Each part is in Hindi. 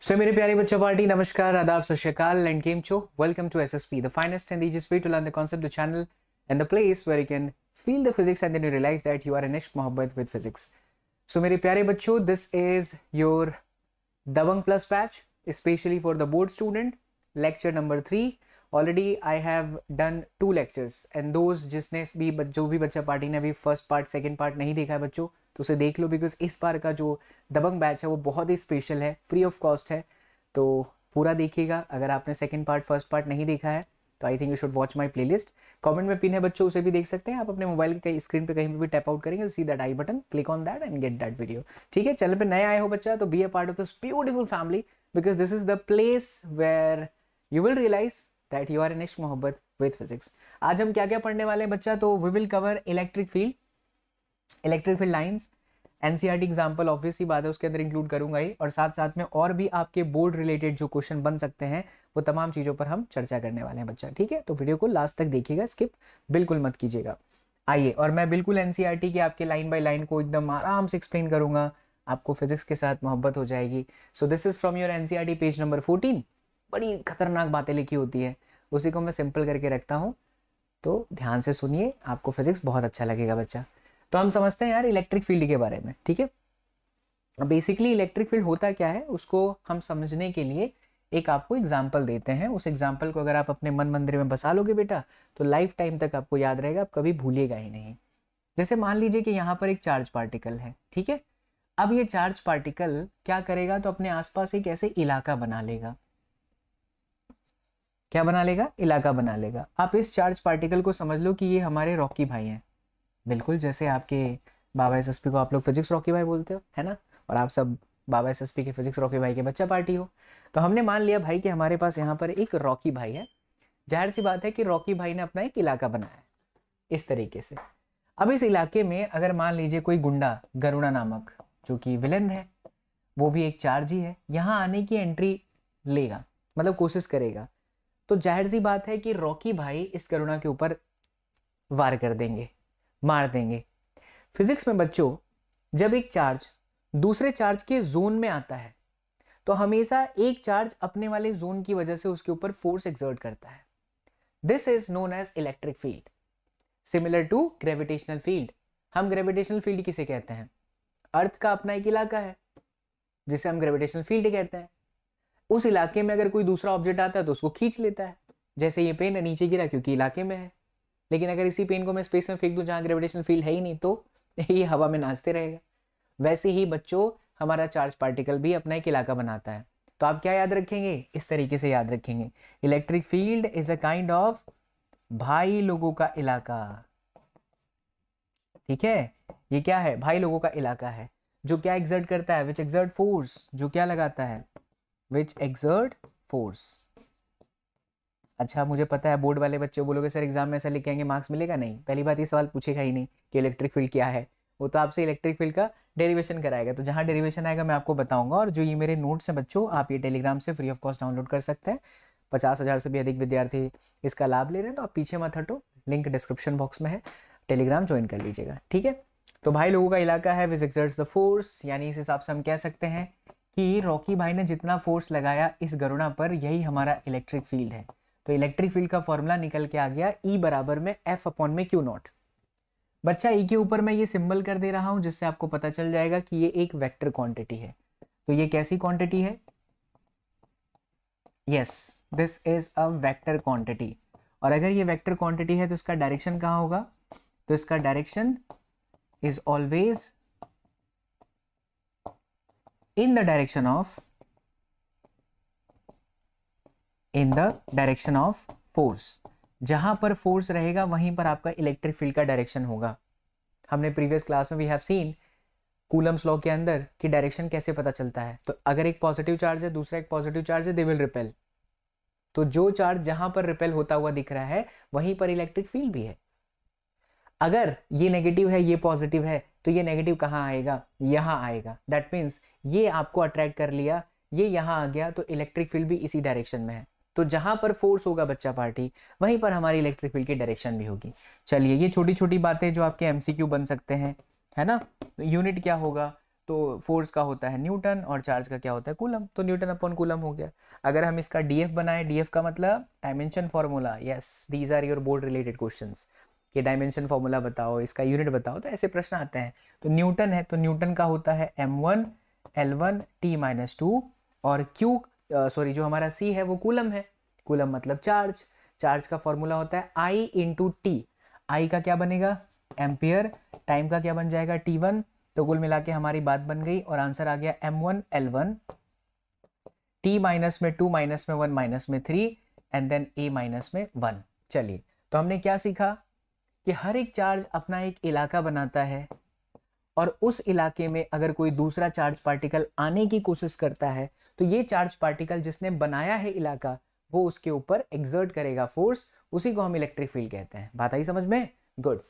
सो so, मेरे प्यारे बच्चों पार्टी नमस्कार आदाब सत श्रीकाल एंड गेम चो welcome to SSP the finest and easiest way to learn the concept the channel and the place where you can feel the physics and then you realize that you are an इश्क मोहब्बत विद फिजिक्स सो मेरे प्यारे बच्चों दिस इज योर दबंग plus batch specially for the board student lecture number three already I have done two lectures and those जिसने भी जो भी बच्चा पार्टी ने अभी फर्स्ट पार्ट सेकेंड पार्ट नहीं देखा है बच्चों तो उसे देख लो बिकॉज इस बार का जो दबंग बैच है वो बहुत ही स्पेशल है फ्री ऑफ कॉस्ट है तो पूरा देखिएगा अगर आपने सेकेंड पार्ट फर्स्ट पार्ट नहीं देखा है तो I think you should watch my playlist comment में पिन है बच्चों उसे भी देख सकते हैं आप अपने मोबाइल के स्क्रीन पे कहीं पर भी टैप आउट करेंगे see that I button click on that and get that video ठीक है चैनल पे नए आए हो बच्चा तो be a part of this beautiful family because this is the place where you will realize that you are in इश्क मोहब्बत विद फिजिक्स आज हम क्या क्या पढ़ने वाले हैं बच्चा तो we will cover electric field electric field lines NCERT example obvious ही बात है उसके अंदर इंक्लूड करूंगा ही और साथ साथ में और भी आपके बोर्ड रिलेटेड जो क्वेश्चन बन सकते हैं वो तमाम चीज़ों पर हम चर्चा करने वाले हैं बच्चा ठीक है तो वीडियो को लास्ट तक देखिएगा स्किप बिल्कुल मत कीजिएगा आइए और मैं बिल्कुल एन e के आपके लाइन बाई लाइन को एकदम आराम से एक्सप्लेन करूंगा आपको फिजिक्स के साथ मोहब्बत हो जाएगी so this is from your एन पेज नंबर फोर्टीन बड़ी खतरनाक बातें लिखी होती है उसी को मैं सिंपल करके रखता हूँ तो ध्यान से सुनिए आपको फिजिक्स बहुत अच्छा लगेगा बच्चा तो हम समझते हैं यार इलेक्ट्रिक फील्ड के बारे में ठीक है बेसिकली इलेक्ट्रिक फील्ड होता क्या है उसको हम समझने के लिए एक आपको एग्जाम्पल देते हैं उस एग्जाम्पल को अगर आप अपने मन मंदिर में बसा लोगे बेटा तो लाइफ टाइम तक आपको याद रहेगा आप कभी भूलिएगा ही नहीं जैसे मान लीजिए कि यहाँ पर एक चार्ज पार्टिकल है ठीक है अब ये चार्ज पार्टिकल क्या करेगा तो अपने आसपास एक ऐसे इलाका बना लेगा क्या बना लेगा इलाका बना लेगा आप इस चार्ज पार्टिकल को समझ लो कि ये हमारे रॉकी भाई हैं बिल्कुल जैसे आपके बाबा एस को आप लोग फिजिक्स रॉकी भाई बोलते हो है ना और आप सब बाबा एस के फिजिक्स रॉकी भाई के बच्चा पार्टी हो तो हमने मान लिया भाई कि हमारे पास यहाँ पर एक रॉकी भाई है जाहिर सी बात है कि रॉकी भाई ने अपना एक इलाका बनाया है इस तरीके से अब इस इलाके में अगर मान लीजिए कोई गुंडा गरुणा नामक जो कि विलन है वो भी एक चार्ज ही है यहाँ आने की एंट्री लेगा मतलब कोशिश करेगा तो जाहिर सी बात है कि रॉकी भाई इस करुणा के ऊपर वार कर देंगे मार देंगे फिजिक्स में बच्चों जब एक चार्ज दूसरे चार्ज के जोन में आता है तो हमेशा एक चार्ज अपने वाले जोन की वजह से उसके ऊपर फोर्स एक्सर्ट करता है this is known as electric field similar to gravitational field हम ग्रेविटेशनल फील्ड किसे कहते हैं अर्थ का अपना एक इलाका है जिसे हम ग्रेविटेशनल फील्ड कहते हैं उस इलाके में अगर कोई दूसरा ऑब्जेक्ट आता है तो उसको खींच लेता है जैसे ये पेन है नीचे गिरा क्योंकि इलाके में है लेकिन अगर इसी पेन को मैं स्पेस में फेंक दूँ जहाँ ग्रेविटेशन फील है ही नहीं तो ये हवा में नाचते रहेगा वैसे ही बच्चों हमारा चार्ज पार्टिकल भी अपना एक इलाका बनाता है तो आप क्या याद रखेंगे इस तरीके से याद रखेंगे electric field is a kind of भाई लोगों का इलाका ठीक है ये क्या है भाई लोगों का इलाका है जो क्या एग्जर्ट करता है विच एग्जर्ट फोर्स जो क्या लगाता है विच एक्सर्ट फोर्स अच्छा मुझे पता है बोर्ड वाले बच्चे बोलोगे सर एग्जाम में ऐसा लिखे आएंगे मार्क्स मिलेगा नहीं पहली बात ये सवाल पूछेगा ही नहीं कि इलेक्ट्रिक फील्ड क्या है वो तो आपसे इलेक्ट्रिक फील्ड का डेरिवेशन कराएगा तो जहाँ डेरिवेशन आएगा मैं आपको बताऊंगा और जो ये मेरे नोट्स हैं बच्चों आप ये टेलीग्राम से फ्री ऑफ कॉस्ट डाउनलोड कर सकते हैं पचास हज़ार से भी अधिक विद्यार्थी इसका लाभ ले रहे हैं तो आप पीछे मत हटो लिंक डिस्क्रिप्शन बॉक्स में है टेलीग्राम ज्वाइन कर लीजिएगा ठीक है तो भाई लोगों का इलाका है विज एक्सर्ट्स द फोर्स यानी इस हिसाब से हम कह सकते हैं कि रॉकी भाई ने जितना फोर्स लगाया इस गरुणा पर यही हमारा इलेक्ट्रिक फील्ड है तो इलेक्ट्रिक फील्ड का फॉर्मूला निकल के आ गया ई e बराबर में एफ अपॉन में क्यू नॉट बच्चा ई e के ऊपर मैं ये सिंबल कर दे रहा हूं जिससे आपको पता चल जाएगा कि ये एक वेक्टर क्वांटिटी है तो ये कैसी क्वांटिटी है yes this is a vector quantity और अगर ये वेक्टर क्वांटिटी है तो इसका डायरेक्शन कहाँ होगा तो इसका direction is always in the direction of in the direction of force जहां पर फोर्स रहेगा वहीं पर आपका इलेक्ट्रिक फील्ड का डायरेक्शन होगा हमने प्रीवियस क्लास में we have seen Coulomb's law के अंदर कि डायरेक्शन कैसे पता चलता है तो अगर एक पॉजिटिव चार्ज है दूसरा एक पॉजिटिव चार्ज है दे विल रिपेल तो जो चार्ज जहां पर रिपेल होता हुआ दिख रहा है वहीं पर इलेक्ट्रिक फील्ड भी है अगर ये नेगेटिव है ये पॉजिटिव है तो ये नेगेटिव कहाँ आएगा यहाँ आएगा दैट मीन्स ये आपको अट्रैक्ट कर लिया ये यहाँ आ गया तो इलेक्ट्रिक फील्ड भी इसी डायरेक्शन में है तो जहां पर फोर्स होगा बच्चा पार्टी वहीं पर हमारी इलेक्ट्रिक फील्ड की डायरेक्शन भी होगी चलिए ये छोटी छोटी बातें जो आपके एमसीक्यू बन सकते हैं है ना यूनिट क्या होगा तो फोर्स का होता है न्यूटन और चार्ज का क्या होता है कूलम तो न्यूटन अपॉन कूलम हो गया अगर हम इसका डीएफ बनाए डीएफ का मतलब dimension formula yes these are your board related question ये डायमेंशन फॉर्मूला बताओ इसका यूनिट बताओ तो ऐसे प्रश्न आते हैं तो न्यूटन है तो न्यूटन का होता है M one L one T minus two और क्यू सॉरी जो हमारा सी है वो कूलम है कूलम मतलब चार्ज चार्ज का फॉर्मूला होता है आई इंटू टी आई का क्या बनेगा एम्पियर टाइम का क्या बन जाएगा टी वन तो कुल मिला के हमारी बात बन गई और आंसर आ गया M one L one T minus में टू माइनस में वन माइनस में three and then A minus में वन चलिए तो हमने क्या सीखा कि हर एक चार्ज अपना एक इलाका बनाता है और उस इलाके में अगर कोई दूसरा चार्ज पार्टिकल आने की कोशिश करता है तो ये चार्ज पार्टिकल जिसने बनाया है इलाका वो उसके ऊपर एग्जर्ट करेगा फोर्स उसी को हम इलेक्ट्रिक फील्ड कहते हैं बात आई समझ में गुड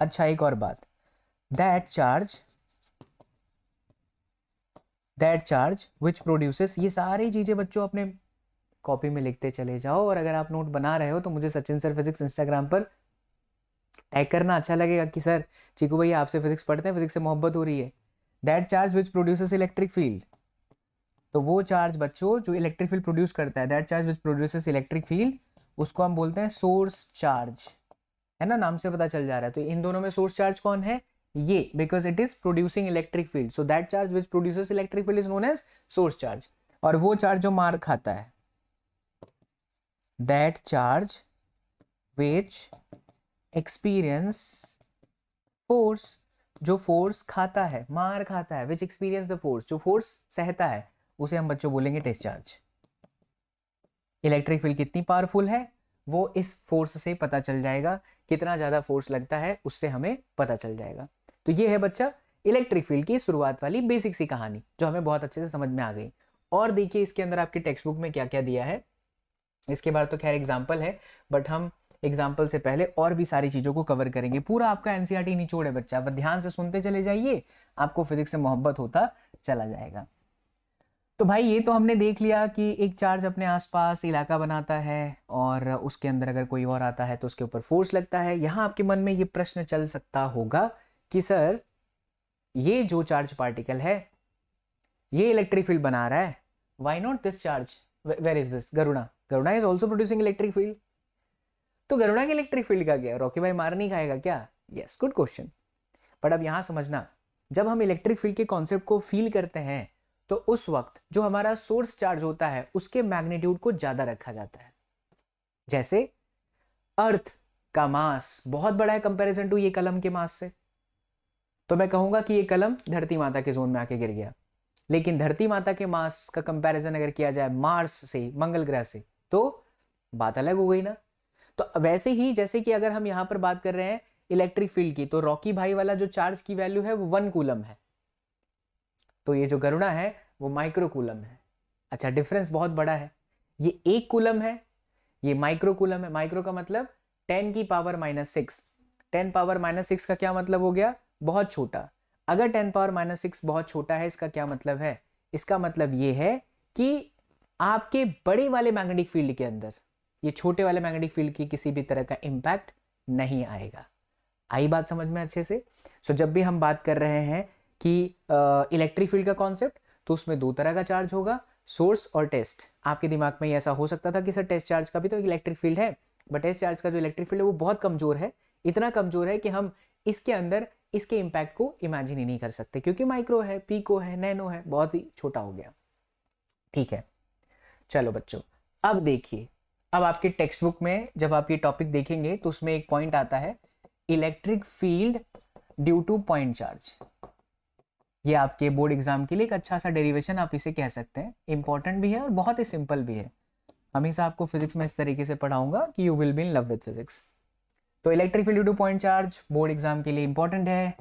अच्छा एक और बात that charge that charge which produces ये सारी चीज़ें बच्चों अपने कॉपी में लिखते चले जाओ और अगर आप नोट बना रहे हो तो मुझे सचिन सर फिजिक्स इंस्टाग्राम पर टैग करना अच्छा लगेगा कि सर चीकू भैया आपसे फिजिक्स पढ़ते हैं फिजिक्स से मोहब्बत हो रही है that charge which produces electric field तो वो चार्ज बच्चों जो इलेक्ट्रिक फील्ड प्रोड्यूस करता है that charge which produces electric field उसको हम बोलते हैं सोर्स चार्ज है ना नाम से पता चल जा रहा है तो इन दोनों में सोर्स चार्ज कौन है ये because it is producing electric field so that charge which produce electric field is known as source charge और वो चार्ज जो मार खाता है that charge which experience force जो फोर्स खाता है मार खाता है विच एक्सपीरियंस द फोर्स जो फोर्स सहता है उसे हम बच्चों बोलेंगे डिस्चार्ज इलेक्ट्रिक फील्ड कितनी पावरफुल है वो इस फोर्स से पता चल जाएगा कितना ज़्यादा फोर्स लगता है उससे हमें पता चल जाएगा तो ये है बच्चा इलेक्ट्रिक फील्ड की शुरुआत वाली बेसिक सी कहानी जो हमें बहुत अच्छे से समझ में आ गई और देखिए इसके अंदर आपके टेक्स्ट बुक में क्या क्या दिया है इसके बाद तो खैर एग्जाम्पल है बट हम एग्जाम्पल से पहले और भी सारी चीज़ों को कवर करेंगे पूरा आपका एनसीआर e निचोड़ है बच्चा आप ध्यान से सुनते चले जाइए आपको फिजिक्स से मोहब्बत होता चला जाएगा तो भाई ये तो हमने देख लिया कि एक चार्ज अपने आसपास इलाका बनाता है और उसके अंदर अगर कोई और आता है तो उसके ऊपर फोर्स लगता है यहाँ आपके मन में ये प्रश्न चल सकता होगा कि सर ये जो चार्ज पार्टिकल है ये इलेक्ट्रिक फील्ड बना रहा है why not this charge where is this Garuda Garuda is also producing electric field तो गरुड़ा के इलेक्ट्रिक फील्ड का क्या रॉकी भाई मार नहीं खाएगा क्या यस गुड क्वेश्चन बट अब यहां समझना जब हम इलेक्ट्रिक फील्ड के कॉन्सेप्ट को फील करते हैं तो उस वक्त जो हमारा सोर्स चार्ज होता है उसके मैग्नीट्यूड को ज़्यादा रखा जाता है जैसे अर्थ का मास बहुत बड़ा है कंपैरिजन टू ये कलम के मास से तो मैं कहूंगा कि ये कलम धरती माता के जोन में आके गिर गया लेकिन धरती माता के मास का कंपैरिजन अगर किया जाए मार्स से मंगल ग्रह से तो बात अलग हो गई ना तो वैसे ही जैसे कि अगर हम यहाँ पर बात कर रहे हैं इलेक्ट्रिक फील्ड की तो रॉकी भाई वाला जो चार्ज की वैल्यू है वो वन कूलम है तो ये जो गरुणा है वो माइक्रो कूलम है अच्छा डिफरेंस बहुत बड़ा है ये एक कूलम है ये माइक्रो कूलम है माइक्रो का मतलब टेन की power minus six ten power minus six का क्या मतलब हो गया बहुत छोटा अगर टेन पावर माइनस सिक्स बहुत छोटा है इसका क्या मतलब है इसका मतलब ये है कि आपके बड़े वाले मैग्नेटिक फील्ड के अंदर ये छोटे वाले मैग्नेटिक फील्ड की किसी भी तरह का इम्पैक्ट नहीं आएगा आई बात समझ में अच्छे से सो so, जब भी हम बात कर रहे हैं कि इलेक्ट्रिक फील्ड का कॉन्सेप्ट तो उसमें दो तरह का चार्ज होगा सोर्स और टेस्ट आपके दिमाग में ऐसा हो सकता था कि सर टेस्ट चार्ज का भी तो इलेक्ट्रिक फील्ड है बट टेस्ट चार्ज का जो इलेक्ट्रिक फील्ड है वो बहुत कमज़ोर है इतना कमज़ोर है कि हम इसके अंदर इसके इम्पैक्ट को इमेजिन ही नहीं कर सकते क्योंकि माइक्रो है पीको है नैनो है बहुत ही छोटा हो गया ठीक है चलो बच्चों अब देखिए अब आपके टेक्स्ट बुक में जब आप ये टॉपिक देखेंगे तो उसमें एक पॉइंट आता है electric field due to point charge ये आपके बोर्ड एग्जाम के लिए एक अच्छा सा डेरिवेशन आप इसे कह सकते हैं इंपॉर्टेंट भी है और बहुत ही सिंपल भी है हमेशा आपको फिजिक्स में इस तरीके से पढ़ाऊंगा कि you will be in love with physics तो electric field due to point charge board exam के लिए इंपॉर्टेंट है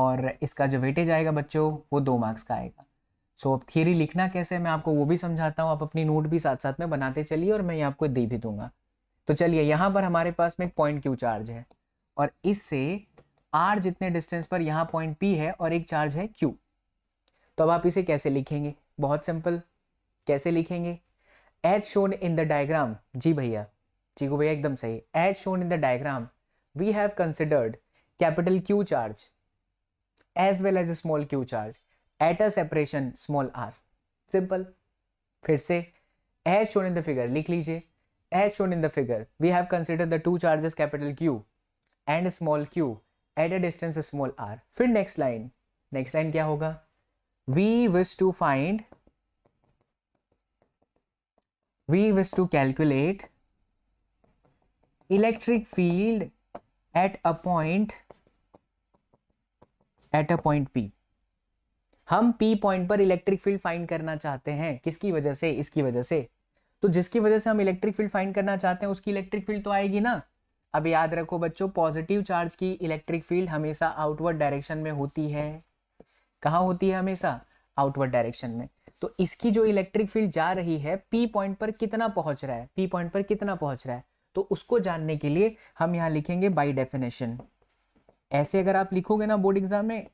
और इसका जो वेटेज आएगा बच्चों वो दो मार्क्स का आएगा सो so, अब लिखना कैसे मैं आपको वो भी समझाता हूँ आप अपनी नोट भी साथ साथ में बनाते चलिए और मैं ये आपको दे भी दूंगा तो चलिए यहाँ पर हमारे पास में एक पॉइंट क्यू चार्ज है और इससे आर जितने डिस्टेंस पर यहाँ पॉइंट पी है और एक चार्ज है क्यू तो अब आप इसे कैसे लिखेंगे बहुत सिंपल कैसे लिखेंगे as shown in the diagram जी भैया को भैया एकदम सही as shown in the diagram we have considered capital Q charge as well as small q charge at a separation small r simple फिर से as shown in the figure लिख लीजिए as shown in the figure we have consider the two charges capital Q and small q at a distance small r फिर नेक्स्ट लाइन नेक्स्ट लाइन क्या होगा we wish to find we wish to calculate electric field at a point at a point p हम P पॉइंट पर इलेक्ट्रिक फील्ड फाइंड करना चाहते हैं किसकी वजह से इसकी वजह से तो जिसकी वजह से हम इलेक्ट्रिक फील्ड फाइंड करना चाहते हैं उसकी इलेक्ट्रिक फील्ड तो आएगी ना अब याद रखो बच्चों पॉजिटिव चार्ज की इलेक्ट्रिक फील्ड हमेशा आउटवर्ड डायरेक्शन में होती है कहाँ होती है हमेशा आउटवर्ड डायरेक्शन में तो इसकी जो इलेक्ट्रिक फील्ड जा रही है पी पॉइंट पर कितना पहुंच रहा है पी पॉइंट पर कितना पहुंच रहा है तो उसको जानने के लिए हम यहाँ लिखेंगे बाई डेफिनेशन ऐसे अगर आप लिखोगे ना बोर्ड एग्जाम में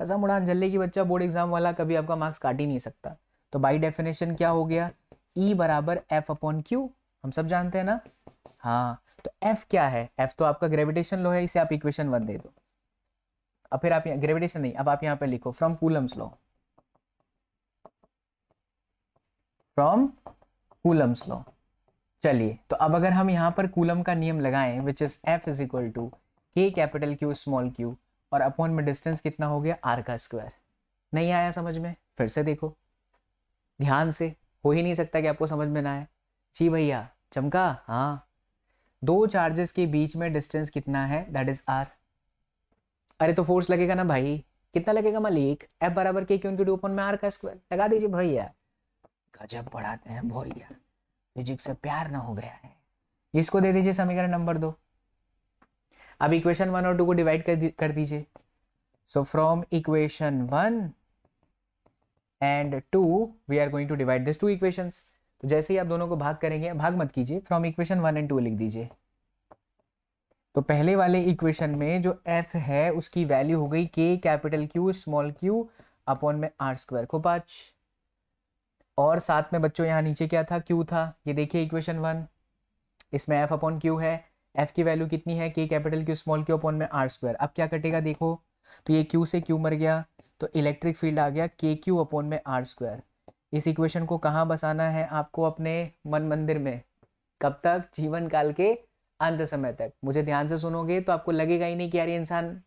कसम उड़ान जल्ले की बच्चा बोर्ड एग्जाम वाला कभी आपका मार्क्स काट ही नहीं सकता तो बाई डेफिनेशन क्या हो गया ई e बराबर एफ अपॉन क्यू हम सब जानते हैं ना हाँ तो एफ क्या है एफ तो आपका ग्रेविटेशन लो है इसे आप इक्वेशन वन दे दो अब फिर आप ग्रेविटेशन नहीं अब आप यहाँ पे लिखो from Coulomb's law from Coulomb's law चलिए तो अब अगर हम यहाँ पर कूलम का नियम लगाएं which is F is equal to k capital Q small q और अपॉन में डिस्टेंस कितना हो गया आर का स्क्वायर नहीं आया समझ में फिर से देखो ध्यान से हो ही नहीं सकता कि आपको समझ में ना आए जी भैया चमका हाँ दो चार्जेस के बीच में डिस्टेंस कितना है दैट इज आर अरे तो फोर्स लगेगा ना भाई कितना लगेगा मालिक एफ बराबर के क्योंकि इनटू ओपन में आर का स्क्वायर लगा दीजिए भैया गजब पढ़ाते हैं भैया फिजिक्स से प्यार ना हो गया है इसको दे दीजिए समीकरण नंबर दो अब इक्वेशन वन और टू को डिवाइड कर, कर दीजिए so from equation one and two we are going to divide this two equation तो जैसे ही आप दोनों को भाग करेंगे भाग मत कीजिए from equation one and two लिख दीजिए तो पहले वाले इक्वेशन में जो एफ है उसकी वैल्यू हो गई k capital Q small Q upon में आर स्क्वायर को पांच और साथ में बच्चों यहाँ नीचे क्या था क्यू था ये देखिए इक्वेशन वन इसमें एफ अपॉन क्यू है एफ की वैल्यू कितनी है K capital Q small Q upon में आर स्क्वायर अब क्या कटेगा देखो तो ये क्यू से क्यू मर गया तो इलेक्ट्रिक फील्ड आ गया के क्यू अपॉन में आर स्क्वायर इस इक्वेशन को कहाँ बसाना है आपको अपने मन मंदिर में कब तक जीवन काल के अंत समय तक मुझे ध्यान से सुनोगे तो आपको लगेगा ही नहीं कि यार ये इंसान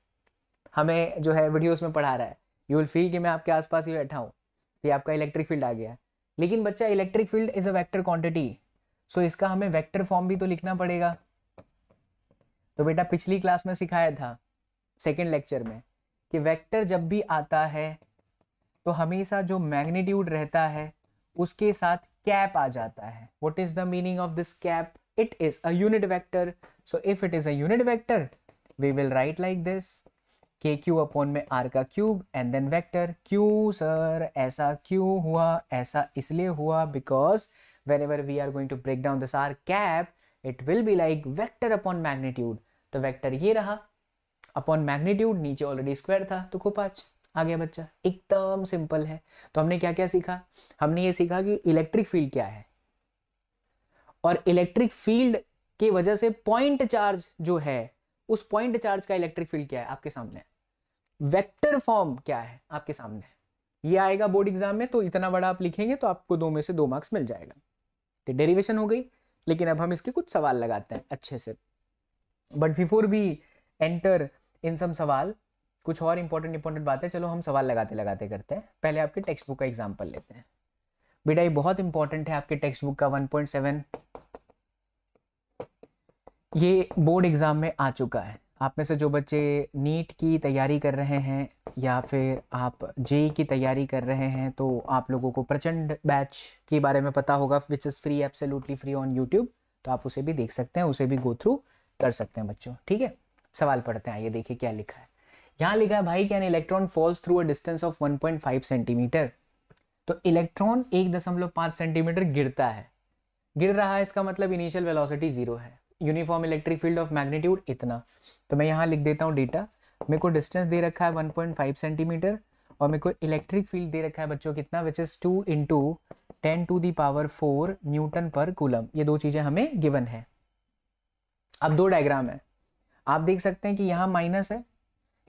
हमें जो है वीडियोस में पढ़ा रहा है यू विल फील कि मैं आपके आसपास ही बैठा हूँ कि आपका इलेक्ट्रिक फील्ड आ गया लेकिन बच्चा electric field is a vector quantity so इसका हमें वैक्टर फॉर्म भी तो लिखना पड़ेगा तो बेटा पिछली क्लास में सिखाया था सेकेंड लेक्चर में कि वेक्टर जब भी आता है तो हमेशा जो मैग्नीट्यूड रहता है उसके साथ कैप आ जाता है what is the meaning of this cap it is a unit so if it is at vector we will write like this K Q upon में आर का cube and then vector Q sir ऐसा क्यों हुआ ऐसा इसलिए हुआ because when ever we are going to break down this R cap it will be like vector upon magnitude तो वेक्टर ये रहा अपॉन मैग्नीट्यूड नीचे ऑलरेडी स्क्वायर था तो पाँच आ गया बच्चा एकदम सिंपल है तो हमने क्या क्या सीखा हमने ये सीखा कि इलेक्ट्रिक फील्ड क्या है और इलेक्ट्रिक फील्ड की वजह से पॉइंट चार्ज जो है उस पॉइंट चार्ज का इलेक्ट्रिक फील्ड क्या है आपके सामने वेक्टर फॉर्म क्या है आपके सामने ये आएगा बोर्ड एग्जाम में तो इतना बड़ा आप लिखेंगे तो आपको दो में से दो मार्क्स मिल जाएगा तो डेरिवेशन हो गई लेकिन अब हम इसके कुछ सवाल लगाते हैं अच्छे से but before we enter in some सवाल कुछ और इंपॉर्टेंट इंपॉर्टेंट बातें चलो हम सवाल लगाते लगाते करते हैं पहले आपके टेक्स्ट बुक का एग्जाम्पल लेते हैं बेटा ये बहुत इंपॉर्टेंट है आपके टेक्स्ट बुक का 1.7 ये बोर्ड एग्ज़ाम में आ चुका है आप में से जो बच्चे नीट की तैयारी कर रहे हैं या फिर आप जेई की तैयारी कर रहे हैं तो आप लोगों को प्रचंड बैच के बारे में पता होगा which is free absolutely free on YouTube तो आप उसे भी देख सकते हैं उसे भी गो थ्रू कर सकते हैं बच्चों ठीक है सवाल पढ़ते हैं ये देखिए क्या लिखा है यहाँ लिखा है भाई क्या electron falls through a distance of 1.5 centimetre तो इलेक्ट्रॉन एक दशमलव पाँच सेंटीमीटर गिरता है गिर रहा है इसका मतलब इनिशियल वेलोसिटी जीरो है uniform electric field of magnitude इतना तो मैं यहाँ लिख देता हूँ डेटा मेरे को डिस्टेंस दे रखा है 1.5 सेंटीमीटर और मेरे को इलेक्ट्रिक फील्ड दे रखा है बच्चों कितना which is two into ten to the power four newton per coulomb ये दो चीज़ें हमें गिवन है अब दो डायग्राम है आप देख सकते हैं कि यहाँ माइनस है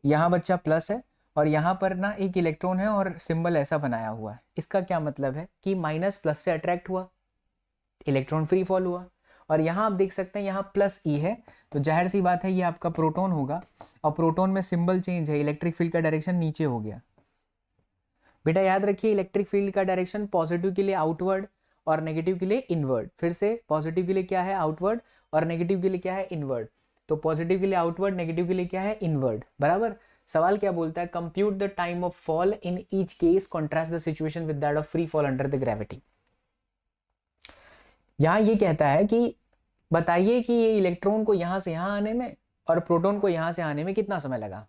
यहाँ बच्चा प्लस है और यहाँ पर ना एक इलेक्ट्रॉन है और सिंबल ऐसा बनाया हुआ है इसका क्या मतलब है कि माइनस प्लस से अट्रैक्ट हुआ इलेक्ट्रॉन फ्री फॉल हुआ और यहाँ आप देख सकते हैं यहाँ प्लस ई e है तो जाहिर सी बात है ये आपका प्रोटोन होगा और प्रोटोन में सिंबल चेंज है इलेक्ट्रिक फील्ड का डायरेक्शन नीचे हो गया बेटा याद रखिए इलेक्ट्रिक फील्ड का डायरेक्शन पॉजिटिव के लिए आउटवर्ड और नेगेटिव के लिए इनवर्ड फिर से पॉजिटिव के लिए क्या है आउटवर्ड और नेगेटिव के लिए क्या है इनवर्ड तो पॉजिटिव के लिए आउटवर्ड नेगेटिव के लिए क्या है इनवर्ड बराबर सवाल क्या बोलता है compute the time of fall in each case contrast the situation with that of free fall under the gravity यहां ये कहता है कि बताइए कि ये इलेक्ट्रॉन को यहां से यहां आने में और प्रोटॉन को यहां से आने में कितना समय लगा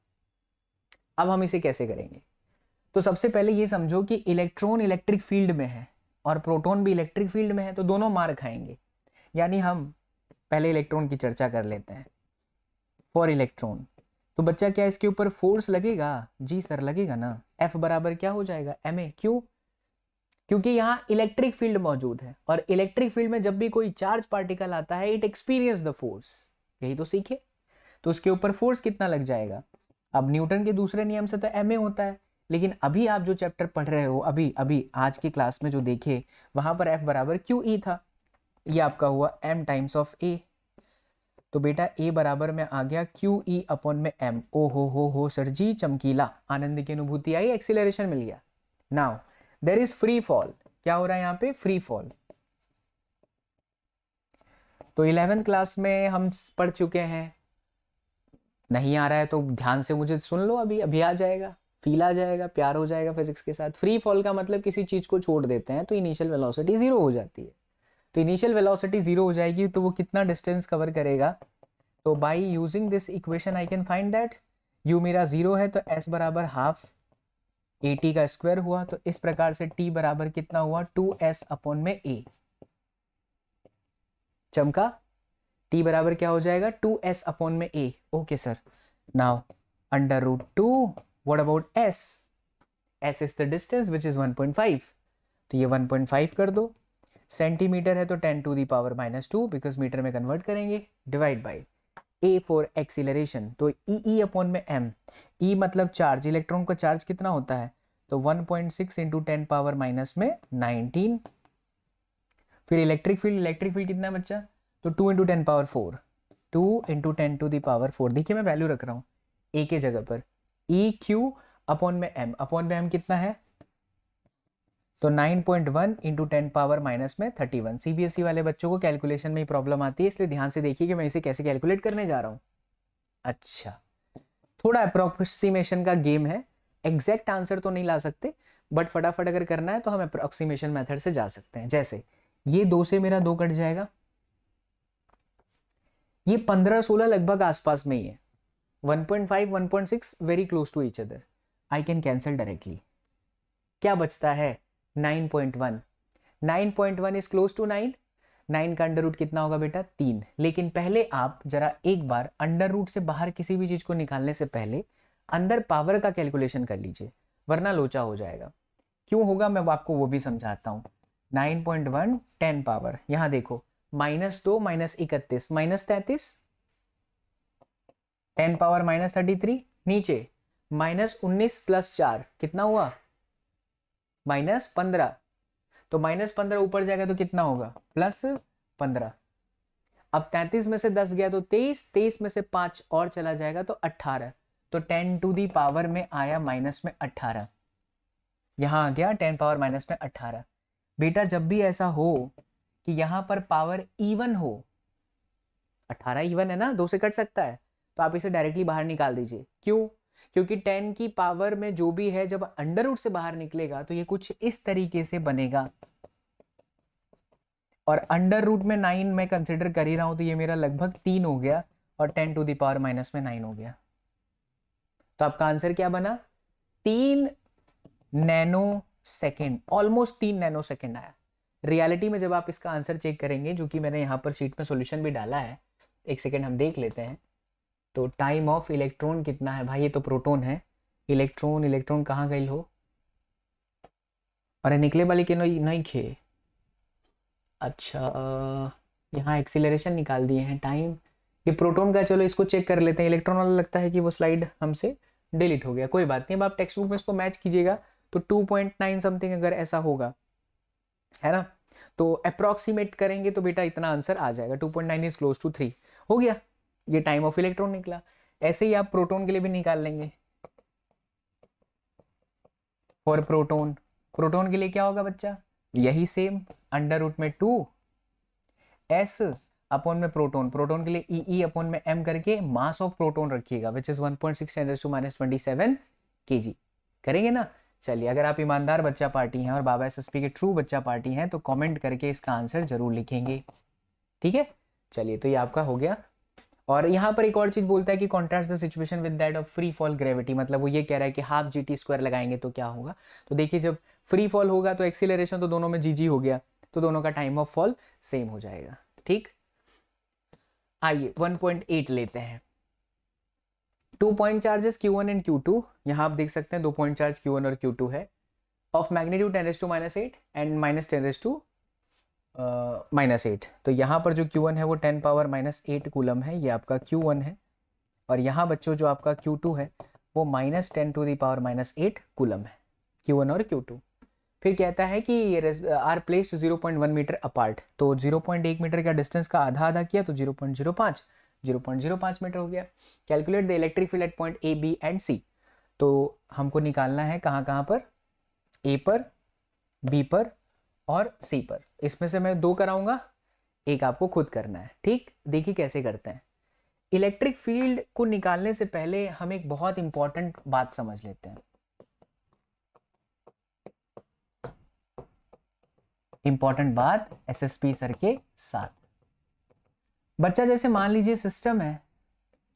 अब हम इसे कैसे करेंगे तो सबसे पहले ये समझो कि इलेक्ट्रॉन इलेक्ट्रिक फील्ड में है और प्रोटॉन भी इलेक्ट्रिक फील्ड में है तो दोनों मार खाएंगे यानी हम पहले इलेक्ट्रॉन की चर्चा कर लेते हैं फॉर इलेक्ट्रॉन तो बच्चा क्या इसके ऊपर फोर्स लगेगा जी सर लगेगा ना एफ बराबर क्या हो जाएगा एम ए क्यों क्योंकि यहाँ इलेक्ट्रिक फील्ड मौजूद है और इलेक्ट्रिक फील्ड में जब भी कोई चार्ज पार्टिकल आता है इट एक्सपीरियंस द फोर्स यही तो सीखे तो उसके ऊपर फोर्स कितना लग जाएगा अब न्यूटन के दूसरे नियम से तो एम ए होता है लेकिन अभी आप जो चैप्टर पढ़ रहे हो अभी अभी आज की क्लास में जो देखे वहां पर एफ बराबर क्यू ई e था ये आपका हुआ एम टाइम्स ऑफ ए तो बेटा ए बराबर में आ गया क्यू ई e अपॉन में एम ओ हो हो हो सर जी चमकीला आनंद की अनुभूति आई एक्सीलरेशन मिल गया now there is free fall क्या हो रहा है यहाँ पे फ्री फॉल तो इलेवेंथ क्लास में हम पढ़ चुके हैं नहीं आ रहा है तो ध्यान से मुझे सुन लो अभी अभी आ जाएगा फील आ जाएगा प्यार हो जाएगा फिजिक्स के साथ फ्री फॉल का मतलब किसी चीज़ को छोड़ देते हैं तो इनिशियल वेलोसिटी ज़ीरो हो जाती है तो इनिशियल वेलोसिटी ज़ीरो हो जाएगी तो वो कितना डिस्टेंस कवर करेगा तो by using this equation I can find that U मेरा ज़ीरो है तो एस बराबर हाफ ए टी का स्क्वायर हुआ तो इस प्रकार से टी बराबर कितना हुआ टू एस अपॉन में ए चमका टी बराबर क्या हो जाएगा टू एस अपॉन में A okay sir now under root two what about s s is the distance which is 1.5 तो ये 1.5 कर दो सेंटीमीटर है तो 10 to the power minus two because metre में कन्वर्ट करेंगे divide by A for acceleration तो ई ई अपॉन में एम ई e मतलब चार्ज इलेक्ट्रॉन का चार्ज कितना होता है तो 1.6 point six into ten power minus में 19 फिर इलेक्ट्रिक फील्ड इलेक्ट्रिक फील्ड कितना बच्चा तो 2 into ten power four two into ten to the power four देखिए मैं वैल्यू रख रहा हूँ ए के जगह पर ई क्यू अपॉन में एम अपॉन में एम कितना है तो 9.1 point one into ten power minus में 31 वन सीबीएसई वाले बच्चों को कैलकुलेशन में ही प्रॉब्लम आती है इसलिए ध्यान से देखिए कि मैं इसे कैसे कैलकुलेट करने जा रहा हूं अच्छा थोड़ा अप्रोक्सीमेशन का गेम है एग्जैक्ट आंसर तो नहीं ला सकते बट फटाफट अगर करना है तो हम अप्रोक्सीमेशन मेथड से जा सकते हैं जैसे ये दो से मेरा दो कट जाएगा ये पंद्रह सोलह लगभग आसपास में ही है 1.5 1.6 very close to each other I can cancel directly क्या बचता है 9.1 9.1 इज क्लोज टू 9 9 का अंडर रूट कितना होगा बेटा तीन लेकिन पहले आप जरा एक बार अंडर रूट से बाहर किसी भी चीज़ को निकालने से पहले अंदर पावर का कैलकुलेशन कर लीजिए वरना लोचा हो जाएगा क्यों होगा मैं आपको वो भी समझाता हूँ 9.1 10 पावर यहाँ देखो माइनस दो माइनस इकतीस माइनस तैतीस ten power minus thirty three नीचे माइनस उन्नीस प्लस चार कितना हुआ माइनस पंद्रह तो माइनस पंद्रह ऊपर जाएगा तो कितना होगा प्लस पंद्रह अब तैतीस में से दस गया तो तेईस तेईस में से पांच और चला जाएगा तो अट्ठारह तो टेन टू दी पावर में आया माइनस में अट्ठारह यहां आ गया टेन पावर माइनस में अट्ठारह बेटा जब भी ऐसा हो कि यहां पर पावर इवन हो अट्ठारह इवन है ना दो से कट सकता है तो आप इसे डायरेक्टली बाहर निकाल दीजिए क्यों क्योंकि टेन की पावर में जो भी है जब अंडर रूट से बाहर निकलेगा तो ये कुछ इस तरीके से बनेगा और अंडर रूट में नाइन मैं कंसिडर कर ही रहा हूं तो ये मेरा लगभग तीन हो गया और टेन टू दावर माइनस में नाइन हो गया तो आपका आंसर क्या बना तीन नैनो सेकेंड ऑलमोस्ट तीन नैनो सेकेंड आया रियलिटी में जब आप इसका आंसर चेक करेंगे जो कि मैंने यहां पर शीट में सोल्यूशन भी डाला है एक सेकेंड हम देख लेते हैं तो टाइम ऑफ इलेक्ट्रॉन कितना है भाई ये तो प्रोटोन है इलेक्ट्रॉन इलेक्ट्रॉन कहाँ गई हो अरे निकले वाली के नहीं नहीं खे अच्छा यहाँ एक्सीलरेशन निकाल दिए हैं टाइम ये प्रोटोन का चलो इसको चेक कर लेते हैं इलेक्ट्रॉन वाला लगता है कि वो स्लाइड हमसे डिलीट हो गया कोई बात नहीं अब आप टेक्स्ट बुक में इसको मैच कीजिएगा तो 2.9 समथिंग अगर ऐसा होगा है ना तो अप्रोक्सीमेट करेंगे तो बेटा इतना आंसर आ जाएगा 2.9 point is close to three हो गया ये टाइम ऑफ इलेक्ट्रॉन निकला ऐसे ही आप प्रोटोन के लिए भी निकाल लेंगे और प्रोटोन प्रोटोन के लिए क्या होगा बच्चा यही सेम अंडर रूट में टू एस अपॉन में प्रोटोन प्रोटोन के लिए ई ई अपॉन में एम करके मास ऑफ प्रोटोन रखिएगा which is one point six two minus twenty seven K G करेंगे ना चलिए अगर आप ईमानदार बच्चा पार्टी हैं और बाबा एसएसपी के ट्रू बच्चा पार्टी हैं तो कमेंट करके इसका आंसर जरूर लिखेंगे ठीक है चलिए तो ये आपका हो गया और यहाँ पर एक और चीज़ बोलता है कि contrast the situation with that of free fall gravity मतलब वो ये कह रहा है कि हाफ जी टी स्क्वायर लगाएंगे तो क्या होगा तो देखिए जब फ्री फॉल होगा तो एक्सीलरेशन तो दोनों में जी जी हो गया तो दोनों का टाइम ऑफ फॉल सेम हो जाएगा ठीक आइए 1.8 लेते हैं two point charges Q one and Q two यहाँ आप देख सकते हैं दो पॉइंट चार्ज क्यू वन और क्यू टू है of magnitude ten to minus eight and minus ten to minus eight तो यहाँ पर जो क्यू वन है वो ten power minus eight coulomb है ये आपका क्यू वन है और यहाँ बच्चों जो आपका क्यू टू है वो minus ten to power minus eight coulomb है क्यू वन और क्यू टू फिर कहता है कि ये are placed zero point one metre apart तो जीरो पॉइंट एक मीटर का डिस्टेंस का आधा आधा किया तो जीरो पॉइंट जीरो पाँच जीरो पॉइंट जीरो पाँच मीटर हो गया calculate the electric field at point A B and C तो हमको निकालना है कहाँ कहाँ पर ए पर बी पर और सी पर इसमें से मैं दो कराऊंगा एक आपको खुद करना है ठीक देखिए कैसे करते हैं इलेक्ट्रिक फील्ड को निकालने से पहले हम एक बहुत इंपॉर्टेंट बात समझ लेते हैं इंपॉर्टेंट बात एसएसपी सर के साथ बच्चा जैसे मान लीजिए सिस्टम है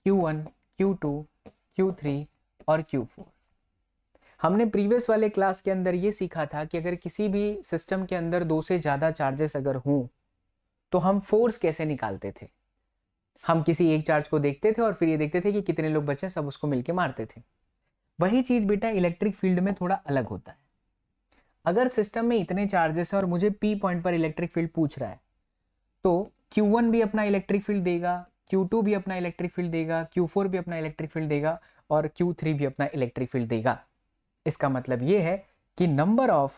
Q1, Q2, Q3 और Q4 हमने प्रीवियस वाले क्लास के अंदर ये सीखा था कि अगर किसी भी सिस्टम के अंदर दो से ज़्यादा चार्जेस अगर हों तो हम फोर्स कैसे निकालते थे हम किसी एक चार्ज को देखते थे और फिर ये देखते थे कि कितने लोग बचे सब उसको मिलकर मारते थे वही चीज़ बेटा इलेक्ट्रिक फील्ड में थोड़ा अलग होता है अगर सिस्टम में इतने चार्जेस हैं और मुझे पी पॉइंट पर इलेक्ट्रिक फील्ड पूछ रहा है तो Q1 भी अपना इलेक्ट्रिक फील्ड देगा Q2 भी अपना इलेक्ट्रिक फील्ड देगा Q4 भी अपना इलेक्ट्रिक फील्ड देगा और Q3 भी अपना इलेक्ट्रिक फील्ड देगा इसका मतलब ये है कि number of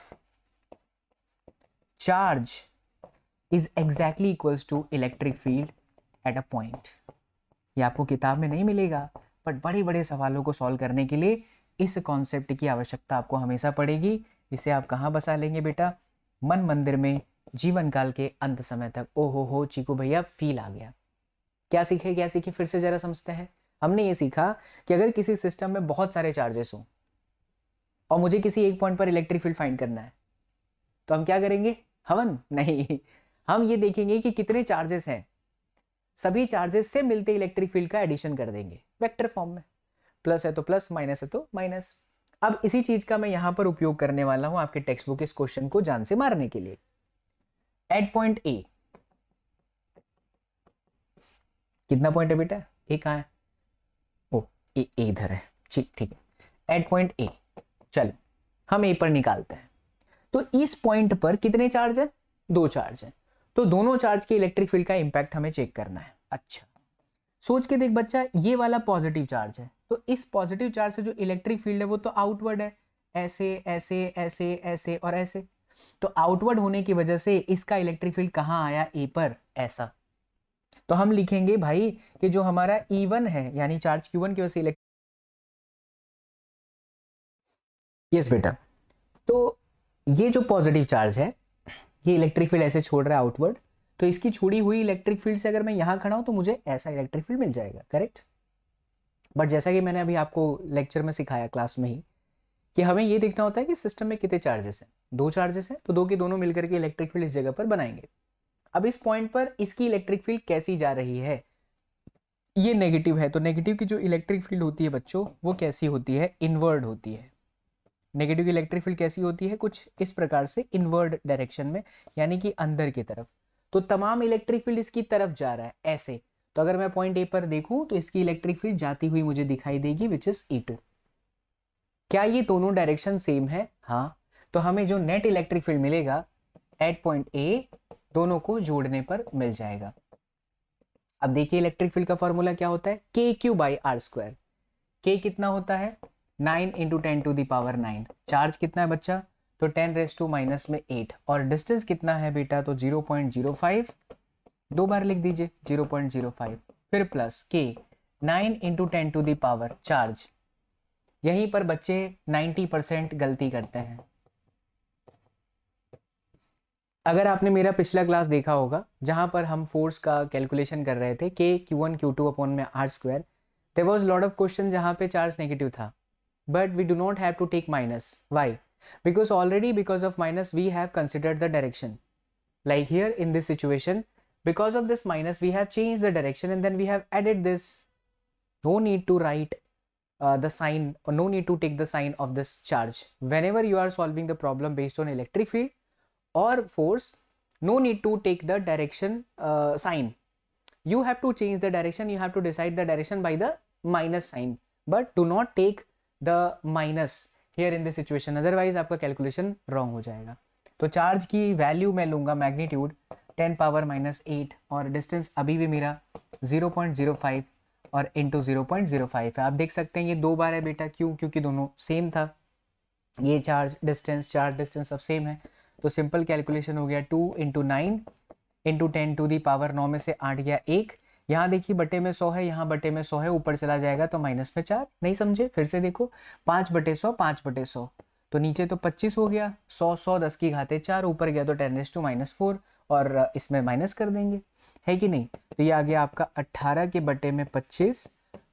charge is exactly equals to electric field at a point ये आपको किताब में नहीं मिलेगा बट बड़े बड़े सवालों को सॉल्व करने के लिए इस कॉन्सेप्ट की आवश्यकता आपको हमेशा पड़ेगी इसे आप कहाँ बसा लेंगे बेटा मन मंदिर में जीवन काल के अंत समय तक ओ हो हो चीकू भैया फील आ गया क्या सीखे क्या सीखे फिर से ज़रा समझते हैं हमने ये सीखा कि अगर किसी सिस्टम में बहुत सारे चार्जेस हों और मुझे किसी एक पॉइंट पर इलेक्ट्रिक फील्ड फाइंड करना है तो हम क्या करेंगे हवन नहीं हम ये देखेंगे कि कितने चार्जेस हैं सभी चार्जेस से मिलते इलेक्ट्रिक फील्ड का एडिशन कर देंगे वेक्टर फॉर्म में प्लस है तो प्लस माइनस है तो माइनस अब इसी चीज़ का मैं यहां पर उपयोग करने वाला हूं आपके टेक्स्ट बुक इस क्वेश्चन को जान से मारने के लिए एट पॉइंट ए कितना पॉइंट है बेटा ए कहा है ओ ए इधर है ठीक ठीक है एट पॉइंट ए चलो हम ए पर निकालते हैं तो इस पॉइंट पर कितने चार्ज है दो चार्ज है तो दोनों चार्ज के इलेक्ट्रिक फील्ड का इंपैक्ट हमें चेक करना है अच्छा सोच के देख बच्चा ये वाला पॉजिटिव चार्ज है तो इस पॉजिटिव चार्ज से जो इलेक्ट्रिक फील्ड है वो तो आउटवर्ड है ऐसे ऐसे ऐसे ऐसे और ऐसे तो आउटवर्ड होने की वजह से इसका इलेक्ट्रिक फील्ड कहाँ आया ए पर ऐसा तो हम लिखेंगे भाई कि जो हमारा ई e वन है यानी चार्ज क्यू वन की वजह से यस बेटा तो ये जो पॉजिटिव चार्ज है ये इलेक्ट्रिक फील्ड ऐसे छोड़ रहा है आउटवर्ड तो इसकी छोड़ी हुई इलेक्ट्रिक फील्ड से अगर मैं यहाँ खड़ा हूँ तो मुझे ऐसा इलेक्ट्रिक फील्ड मिल जाएगा करेक्ट बट जैसा कि मैंने अभी आपको लेक्चर में सिखाया क्लास में ही कि हमें ये देखना होता है कि सिस्टम में कितने चार्जेस हैं दो चार्जेस हैं तो दो के दोनों मिलकर के इलेक्ट्रिक फील्ड इस जगह पर बनाएंगे अब इस पॉइंट पर इसकी इलेक्ट्रिक फील्ड कैसी जा रही है ये नेगेटिव है तो नेगेटिव की जो इलेक्ट्रिक फील्ड होती है बच्चों वो कैसी होती है इनवर्ड होती है नेगेटिव इलेक्ट्रिक फील्ड कैसी होती है कुछ इस प्रकार से इनवर्ड डायरेक्शन में यानी कि अंदर की तरफ तो तमाम इलेक्ट्रिक फील्ड इसकी तरफ जा रहा है ऐसे तो अगर मैं पॉइंट ए पर देखूं तो इसकी इलेक्ट्रिक फील्ड जाती हुई मुझे दिखाई देगी विच इज ई टू क्या ये दोनों डायरेक्शन सेम है हाँ तो हमें जो नेट इलेक्ट्रिक फील्ड मिलेगा एट पॉइंट ए दोनों को जोड़ने पर मिल जाएगा अब देखिए इलेक्ट्रिक फील्ड का फॉर्मूला क्या होता है K Q by R square के कितना होता है nine into ten to the power nine charge कितना है बच्चा तो टेन रेस टू माइनस में एट और डिस्टेंस कितना है बेटा तो जीरो पॉइंट जीरो फाइव दो बार लिख दीजिए जीरो पॉइंट जीरो फाइव फिर plus K nine into ten to the power charge यहीं पर बच्चे नाइन्टी परसेंट गलती करते हैं अगर आपने मेरा पिछला क्लास देखा होगा जहां पर हम फोर्स का कैलकुलेशन कर रहे थे K Q one Q two upon में are square there was lot of question जहां पे चार्ज नेगेटिव था but we do not have to take minus. Why? Because already because of minus we have considered the direction. Like here in this situation, because of this minus we have changed the direction and then we have added this. No need to write uh, the sign, no need to take the sign of this charge. Whenever you are solving the problem based on electric field or force, no need to take the direction uh, sign. You have to change the direction, you have to decide the direction by the minus sign but do not take the minus here in this situation otherwise आपका कैलकुलेशन रॉन्ग हो जाएगा तो चार्ज की वैल्यू मैं लूँगा magnitude ten power minus eight और डिस्टेंस अभी भी मेरा ज़ीरो पॉइंट ज़ीरो फाइव और into zero point zero five है आप देख सकते हैं ये दो बार है बेटा क्यों क्योंकि दोनों सेम था ये चार्ज डिस्टेंस चार्ज डिस्टेंस सब सेम है तो सिंपल कैलकुलेशन हो गया two into nine into ten to the power नौ में से आठ गया एक यहाँ देखिए बटे में सौ है यहाँ बटे में सौ है ऊपर चला जाएगा तो माइनस में चार नहीं समझे फिर से देखो पाँच बटे सौ पाँच बटे सौ तो नीचे तो पच्चीस हो गया सौ सौ दस की घाते चार ऊपर गया तो ten raise to minus four और इसमें माइनस कर देंगे है कि नहीं तो ये आ गया आपका अट्ठारह के बटे में पच्चीस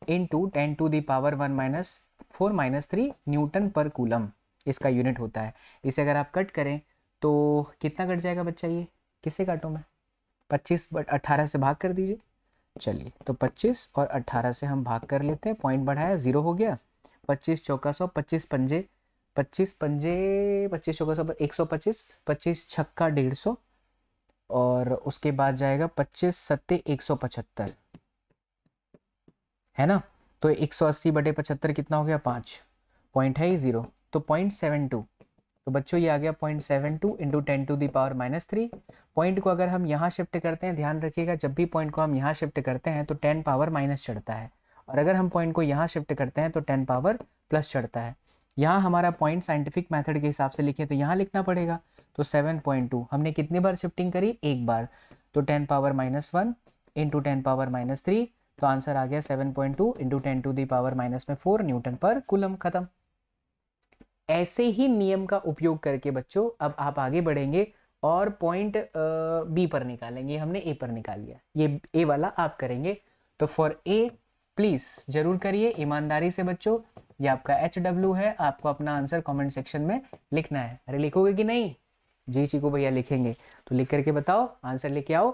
into ten to the power one minus four minus three newton per coulomb इसका यूनिट होता है इसे अगर आप कट करें तो कितना कट जाएगा बच्चा ये किसे काटूँ मैं पच्चीस बट अट्ठारह से भाग कर दीजिए चलिए तो 25 और 18 से हम भाग कर लेते हैं पॉइंट बढ़ाया ज़ीरो हो गया 25 चौका सौ पच्चीस पंजे 25 पंजे 25 चौका सौ एक सौ पच्चीस पच्चीस छक्का डेढ़ सौ और उसके बाद जाएगा 25 सत्ते एक सौ पचहत्तर है ना तो 180 बटे पचहत्तर कितना हो गया पाँच पॉइंट है ही ज़ीरो तो पॉइंट सेवन टू तो बच्चों ये आ गया point seven two into ten to the power minus three point को अगर हम यहाँ शिफ्ट करते हैं ध्यान रखिएगा जब भी पॉइंट को हम यहाँ शिफ्ट करते हैं तो टेन पावर माइनस चढ़ता है और अगर हम पॉइंट को यहाँ शिफ्ट करते हैं तो टेन पावर प्लस चढ़ता है यहाँ हमारा पॉइंट साइंटिफिक मैथड के हिसाब से लिखे तो यहाँ लिखना पड़ेगा तो सेवन पॉइंट टू हमने कितनी बार शिफ्टिंग करी एक बार तो ten power minus one into ten power minus three तो आंसर आ गया seven point two into ten to the power minus में फोर न्यूटन पर कुलम खत्म ऐसे ही नियम का उपयोग करके बच्चों अब आप आगे बढ़ेंगे और पॉइंट बी पर निकालेंगे हमने ए पर निकाल लिया ये ए वाला आप करेंगे तो फॉर ए प्लीज़ ज़रूर करिए ईमानदारी से बच्चों ये आपका एच डब्ल्यू है आपको अपना आंसर कमेंट सेक्शन में लिखना है अरे लिखोगे कि नहीं जी चीकू भैया लिखेंगे तो लिख करके बताओ आंसर लेके आओ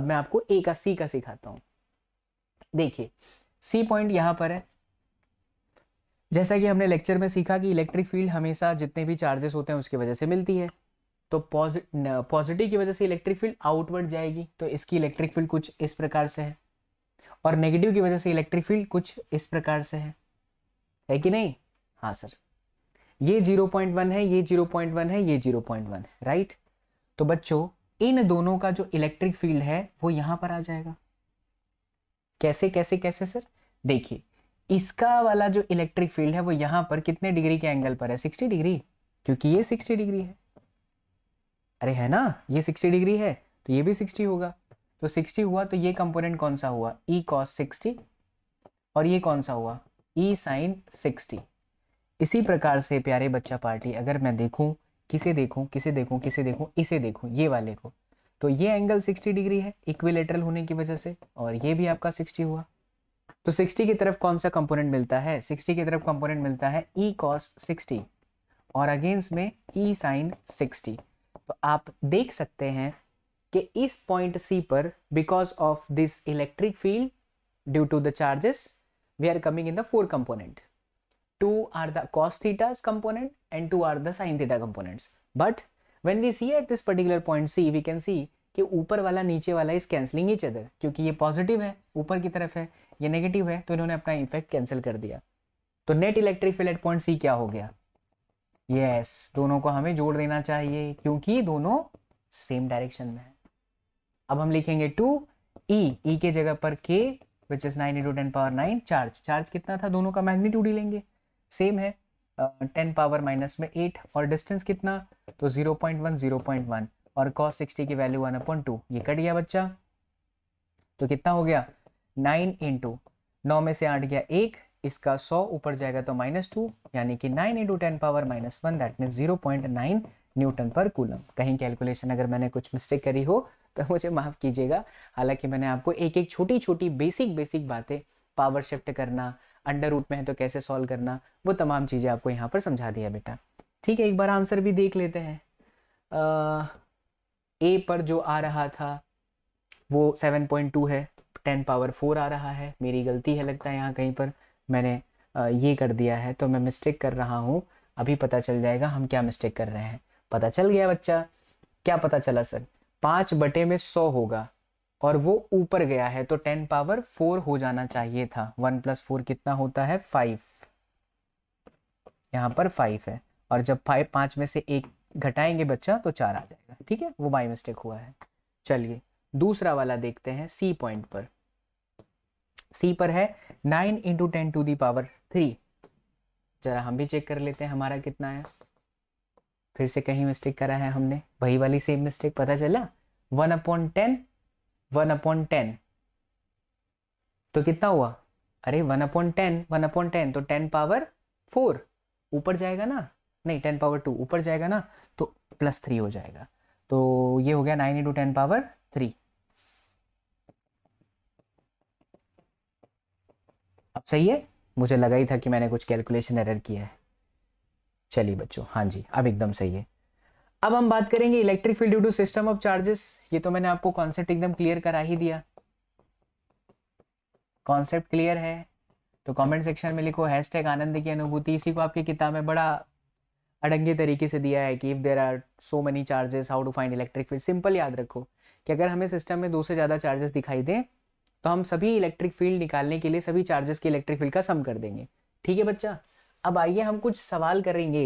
अब मैं आपको ए का सी का सिखाता हूं देखिए सी पॉइंट यहां पर है जैसा कि हमने लेक्चर में सीखा कि इलेक्ट्रिक फील्ड हमेशा जितने भी चार्जेस होते हैं उसकी वजह से मिलती है तो पॉजिटिव की वजह से इलेक्ट्रिक फील्ड आउटवर्ड जाएगी तो इसकी इलेक्ट्रिक फील्ड कुछ इस प्रकार से है और नेगेटिव की वजह से इलेक्ट्रिक फील्ड कुछ इस प्रकार से है है कि नहीं हाँ सर ये जीरो पॉइंट वन है ये जीरो पॉइंट वन है ये जीरो पॉइंट वन है राइट तो बच्चों इन दोनों का जो इलेक्ट्रिक फील्ड है वो यहां पर आ जाएगा कैसे कैसे कैसे सर देखिए इसका वाला जो इलेक्ट्रिक फील्ड है वो यहां पर कितने डिग्री के एंगल पर है सिक्सटी डिग्री क्योंकि ये सिक्सटी डिग्री है अरे है ना ये सिक्सटी डिग्री है तो ये भी सिक्सटी होगा तो सिक्सटी हुआ तो ये कंपोनेंट कौन सा हुआ ई कॉस सिक्सटी और ये कौन सा हुआ ई साइन सिक्सटी इसी प्रकार से प्यारे बच्चा पार्टी अगर मैं देखूं किसे देखूं किसे देखूं किसे देखूं इसे देखूं ये वाले को तो ये एंगल सिक्सटी डिग्री है इक्विलेटरल होने की वजह से और ये भी आपका सिक्सटी हुआ तो 60 की तरफ कौन सा कंपोनेंट मिलता है 60 की तरफ कंपोनेंट मिलता है ई कॉस 60 और अगेंस्ट में ई साइन 60 तो आप देख सकते हैं कि इस पॉइंट सी पर because of this electric field due to the charges we are coming in the four component two are the cos theta's component and two are the sine theta components but when we see at this particular point C we can see कि ऊपर वाला नीचे वाला इस कैंसलिंग ईच अदर क्योंकि ये पॉजिटिव है ऊपर की तरफ है ये नेगेटिव है तो इन्होंने अपना इफेक्ट कैंसिल कर दिया तो net electric field at point C क्या हो गया यस yes, दोनों को हमें जोड़ देना चाहिए क्योंकि दोनों सेम डायरेक्शन में है अब हम लिखेंगे टू ई ई के जगह पर K which is nine into ten power nine charge charge कितना था दोनों का मैग्नीट्यूड ही लेंगे सेम है टेन पावर माइनस में एट और डिस्टेंस कितना तो zero point one zero point one और कॉस सिक्सटी की वैल्यू वन अपॉइंट टू ये कट गया बच्चा तो कितना हो गया नाइन इंटू नौ में से आठ गया एक इसका सौ ऊपर जाएगा तो माइनस टू यानी कि nine into ten power minus one that mean zero point nine newton per coulomb कहीं कैलकुलेशन अगर मैंने कुछ मिस्टेक करी हो तो मुझे माफ़ कीजिएगा हालांकि मैंने आपको एक एक छोटी छोटी बेसिक बेसिक बातें पावर शिफ्ट करना अंडर रूट में है तो कैसे सॉल्व करना वो तमाम चीज़ें आपको यहाँ पर समझा दिया बेटा ठीक है एक बार आंसर भी देख लेते हैं आ... ए पर जो आ रहा था वो 7.2 है 10 पावर 4 आ रहा है मेरी गलती है लगता है यहाँ कहीं पर मैंने ये कर दिया है तो मैं मिस्टेक कर रहा हूँ अभी पता चल जाएगा हम क्या मिस्टेक कर रहे हैं पता चल गया बच्चा क्या पता चला सर पाँच बटे में सौ होगा और वो ऊपर गया है तो टेन पावर फोर हो जाना चाहिए था वन प्लस फोर कितना होता है फाइव यहाँ पर फाइव है और जब फाइव पाँच में से एक घटाएंगे बच्चा तो चार आ जाएगा ठीक है वो बाई मिस्टेक हुआ है चलिए दूसरा वाला देखते हैं सी पॉइंट पर सी पर है nine into ten to the power three जरा हम भी चेक कर लेते हैं हमारा कितना है फिर से कहीं मिस्टेक करा है हमने वही वाली सेम मिस्टेक पता चला one upon ten one upon ten तो कितना हुआ अरे one upon ten one upon ten तो टेन पावर फोर ऊपर जाएगा ना नहीं टेन पावर टू ऊपर जाएगा ना तो प्लस थ्री हो जाएगा तो ये हो गया nine into ten power three अब सही है मुझे लगा ही था कि मैंने कुछ कैलकुलेशन एरर किया है चलिए बच्चों हाँ जी अब एकदम सही है अब हम बात करेंगे electric field due to system of charges ये तो मैंने आपको कॉन्सेप्ट एकदम क्लियर करा ही दिया कॉन्सेप्ट क्लियर है तो कमेंट सेक्शन में लिखो हैशटैग आनंद की अनुभूति इसी को आपकी किताब में बड़ा अड़ंगे तरीके से दिया है कि if there are so many charges how to find electric field simple याद रखो कि अगर हमें सिस्टम में दो से ज़्यादा चार्जेस दिखाई दें तो हम सभी इलेक्ट्रिक फील्ड निकालने के लिए सभी चार्जेस के इलेक्ट्रिक फील्ड का सम कर देंगे ठीक है बच्चा अब आइए हम कुछ सवाल करेंगे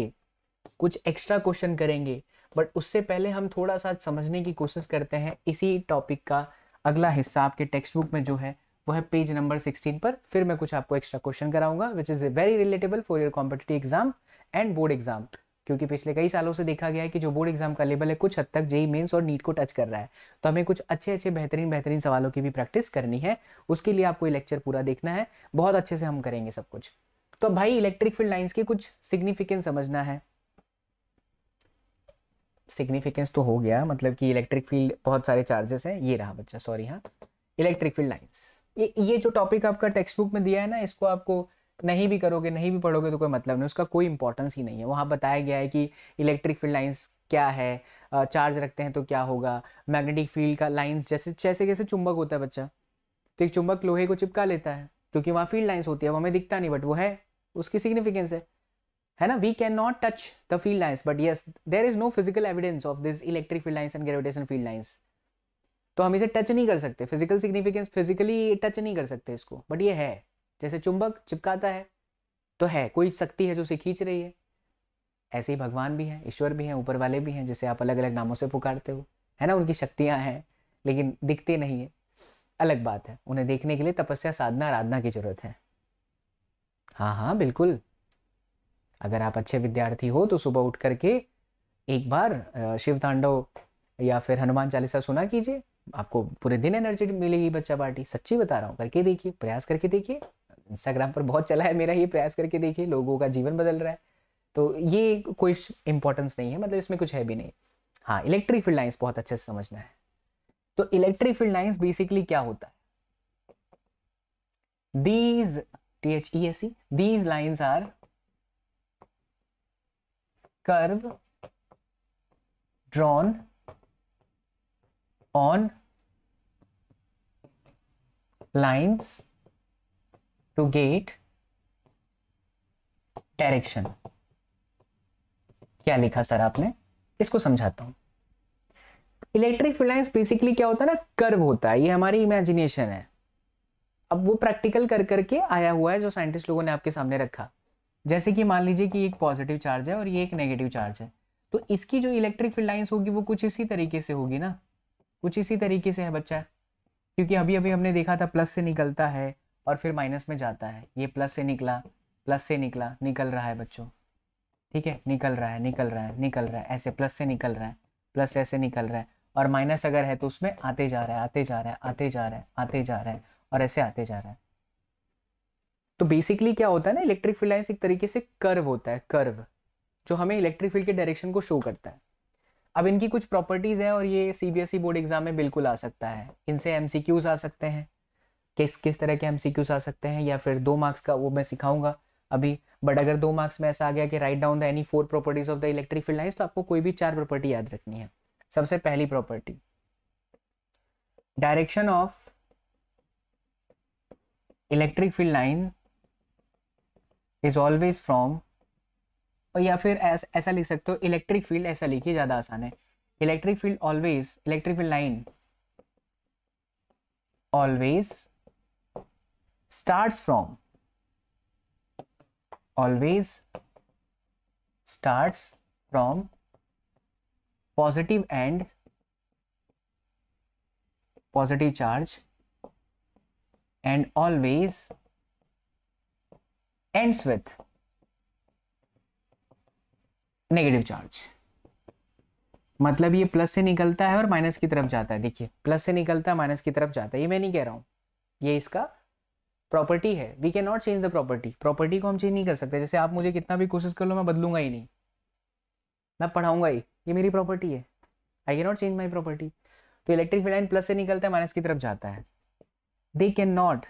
कुछ एक्स्ट्रा क्वेश्चन करेंगे बट उससे पहले हम थोड़ा सा समझने की कोशिश करते हैं इसी टॉपिक का अगला हिस्सा आपके टेक्स्ट बुक में जो है वो है पेज नंबर सिक्सटीन पर फिर मैं कुछ आपको एक्स्ट्रा क्वेश्चन कराऊंगा which is very relatable for your competitive exam and board exam क्योंकि पिछले कई सालों से देखा गया है कि जो बोर्ड एग्जाम का लेवल है कुछ हद तक जेई मेन्स और नीट को टच कर रहा है तो हमें कुछ अच्छे अच्छे बेहतरीन बेहतरीन सवालों की भी प्रैक्टिस करनी है उसके लिए आपको लेक्चर पूरा देखना है बहुत अच्छे से हम करेंगे सब कुछ तो भाई इलेक्ट्रिक फील्ड लाइन्स की कुछ सिग्निफिकेंस समझना है सिग्निफिकेंस तो हो गया मतलब कि इलेक्ट्रिक फील्ड बहुत सारे चार्जेस हैं ये रहा बच्चा सॉरी हाँ इलेक्ट्रिक फील्ड लाइन्स ये ये जो टॉपिक आपका टेक्स्ट बुक में दिया है ना इसको आपको नहीं भी करोगे नहीं भी पढ़ोगे तो कोई मतलब नहीं उसका कोई इंपॉर्टेंस ही नहीं है वहाँ बताया गया है कि इलेक्ट्रिक फील्ड लाइंस क्या है चार्ज रखते हैं तो क्या होगा मैग्नेटिक फील्ड का लाइंस जैसे जैसे कैसे चुंबक होता है बच्चा तो एक चुंबक लोहे को चिपका लेता है क्योंकि वहाँ फील्ड लाइन्स होती है वो हमें दिखता नहीं बट वो है उसकी सिग्निफिकेंस है है ना we can not touch the field lines but yes there is no physical evidence of this electric field lines and gravitation field lines तो हम इसे टच नहीं कर सकते फिजिकल सिग्निफिकेंस फिजिकली टच नहीं कर सकते इसको बट ये है जैसे चुंबक चिपकाता है तो है कोई शक्ति है जो उसे खींच रही है ऐसे ही भगवान भी हैं ईश्वर भी हैं ऊपर वाले भी हैं जिसे आप अलग अलग नामों से पुकारते हो है ना उनकी शक्तियाँ हैं लेकिन दिखते नहीं है अलग बात है उन्हें देखने के लिए तपस्या साधना आराधना की जरूरत है हाँ हाँ बिल्कुल अगर आप अच्छे विद्यार्थी हो तो सुबह उठ करके एक बार शिव तांडव या फिर हनुमान चालीसा सुना कीजिए आपको पूरे दिन एनर्जी मिलेगी बच्चा पार्टी सच्ची बता रहा हूँ करके देखिए प्रयास करके देखिए इंस्टाग्राम पर बहुत चला है मेरा ये प्रयास करके देखिए लोगों का जीवन बदल रहा है तो ये कोई इंपॉर्टेंस नहीं है मतलब इसमें कुछ है भी नहीं हाँ इलेक्ट्रिक फील्ड लाइन्स बहुत अच्छे से समझना है तो इलेक्ट्रिक फील्ड लाइन्स बेसिकली क्या होता है these T H E S C these lines are curve drawn on lines to get direction क्या लिखा सर आपने इसको समझाता हूं इलेक्ट्रिक फील्ड लाइन्स बेसिकली क्या होता है ना कर्व होता है ये हमारी इमेजिनेशन है अब वो प्रैक्टिकल कर करके आया हुआ है जो साइंटिस्ट लोगों ने आपके सामने रखा जैसे कि मान लीजिए कि एक पॉजिटिव चार्ज है और ये एक नेगेटिव चार्ज है तो इसकी जो इलेक्ट्रिक फील्ड लाइन्स होगी वो कुछ इसी तरीके से होगी ना कुछ इसी तरीके से है बच्चा क्योंकि अभी अभी हमने देखा था प्लस से निकलता है और फिर माइनस में जाता है ये प्लस से निकला प्लस से निकला निकल रहा है बच्चों ठीक है निकल रहा है निकल रहा है निकल रहा है ऐसे प्लस से निकल रहा है प्लस ऐसे निकल रहा है और माइनस अगर है तो उसमें आते जा रहा है आते जा रहा है आते जा रहा है आते जा रहा है और ऐसे आते जा रहा है तो बेसिकली क्या होता है ना इलेक्ट्रिक फील्ड लाइन्स एक तरीके से कर्व होता है कर्व जो हमें इलेक्ट्रिक फील्ड के डायरेक्शन को शो करता है अब इनकी कुछ प्रॉपर्टीज़ हैं और ये सीबीएसई बोर्ड एग्जाम में बिल्कुल आ सकता है इनसे एमसीक्यूज आ सकते हैं किस किस तरह के हम आ सकते हैं या फिर दो मार्क्स का वो मैं सिखाऊंगा अभी बट अगर दो मार्क्स में ऐसा आ गया कि write down the any four properties of the electric field line तो आपको कोई भी चार प्रॉपर्टी याद रखनी है सबसे पहली property direction of electric field line is always from या फिर ऐस, ऐसा लिख सकते हो इलेक्ट्रिक फील्ड ऐसा लिखिए ज़्यादा आसान है electric field always electric field line always starts from always starts from positive end positive charge and always ends with negative charge मतलब ये प्लस से निकलता है और माइनस की तरफ जाता है देखिए प्लस से निकलता है माइनस की तरफ जाता है ये मैं नहीं कह रहा हूं ये इसका प्रॉपर्टी है we can not change the property property को हम चेंज नहीं कर सकते जैसे आप मुझे कितना भी कोशिश कर लो मैं बदलूंगा ही नहीं मैं पढ़ाऊंगा ही ये मेरी प्रॉपर्टी है I can not change my property तो इलेक्ट्रिक फील्ड लाइन प्लस से निकलता है माइनस की तरफ जाता है they can not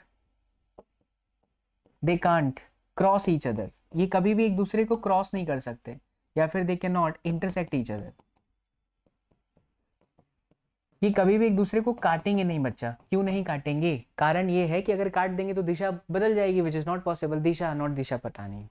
they can't cross each other ये कभी भी एक दूसरे को क्रॉस नहीं कर सकते या फिर they can not intersect each other कि कभी भी एक दूसरे को काटेंगे नहीं बच्चा क्यों नहीं काटेंगे कारण ये है कि अगर काट देंगे तो दिशा बदल जाएगी विच इज़ नॉट पॉसिबल दिशा नॉट दिशा पटानी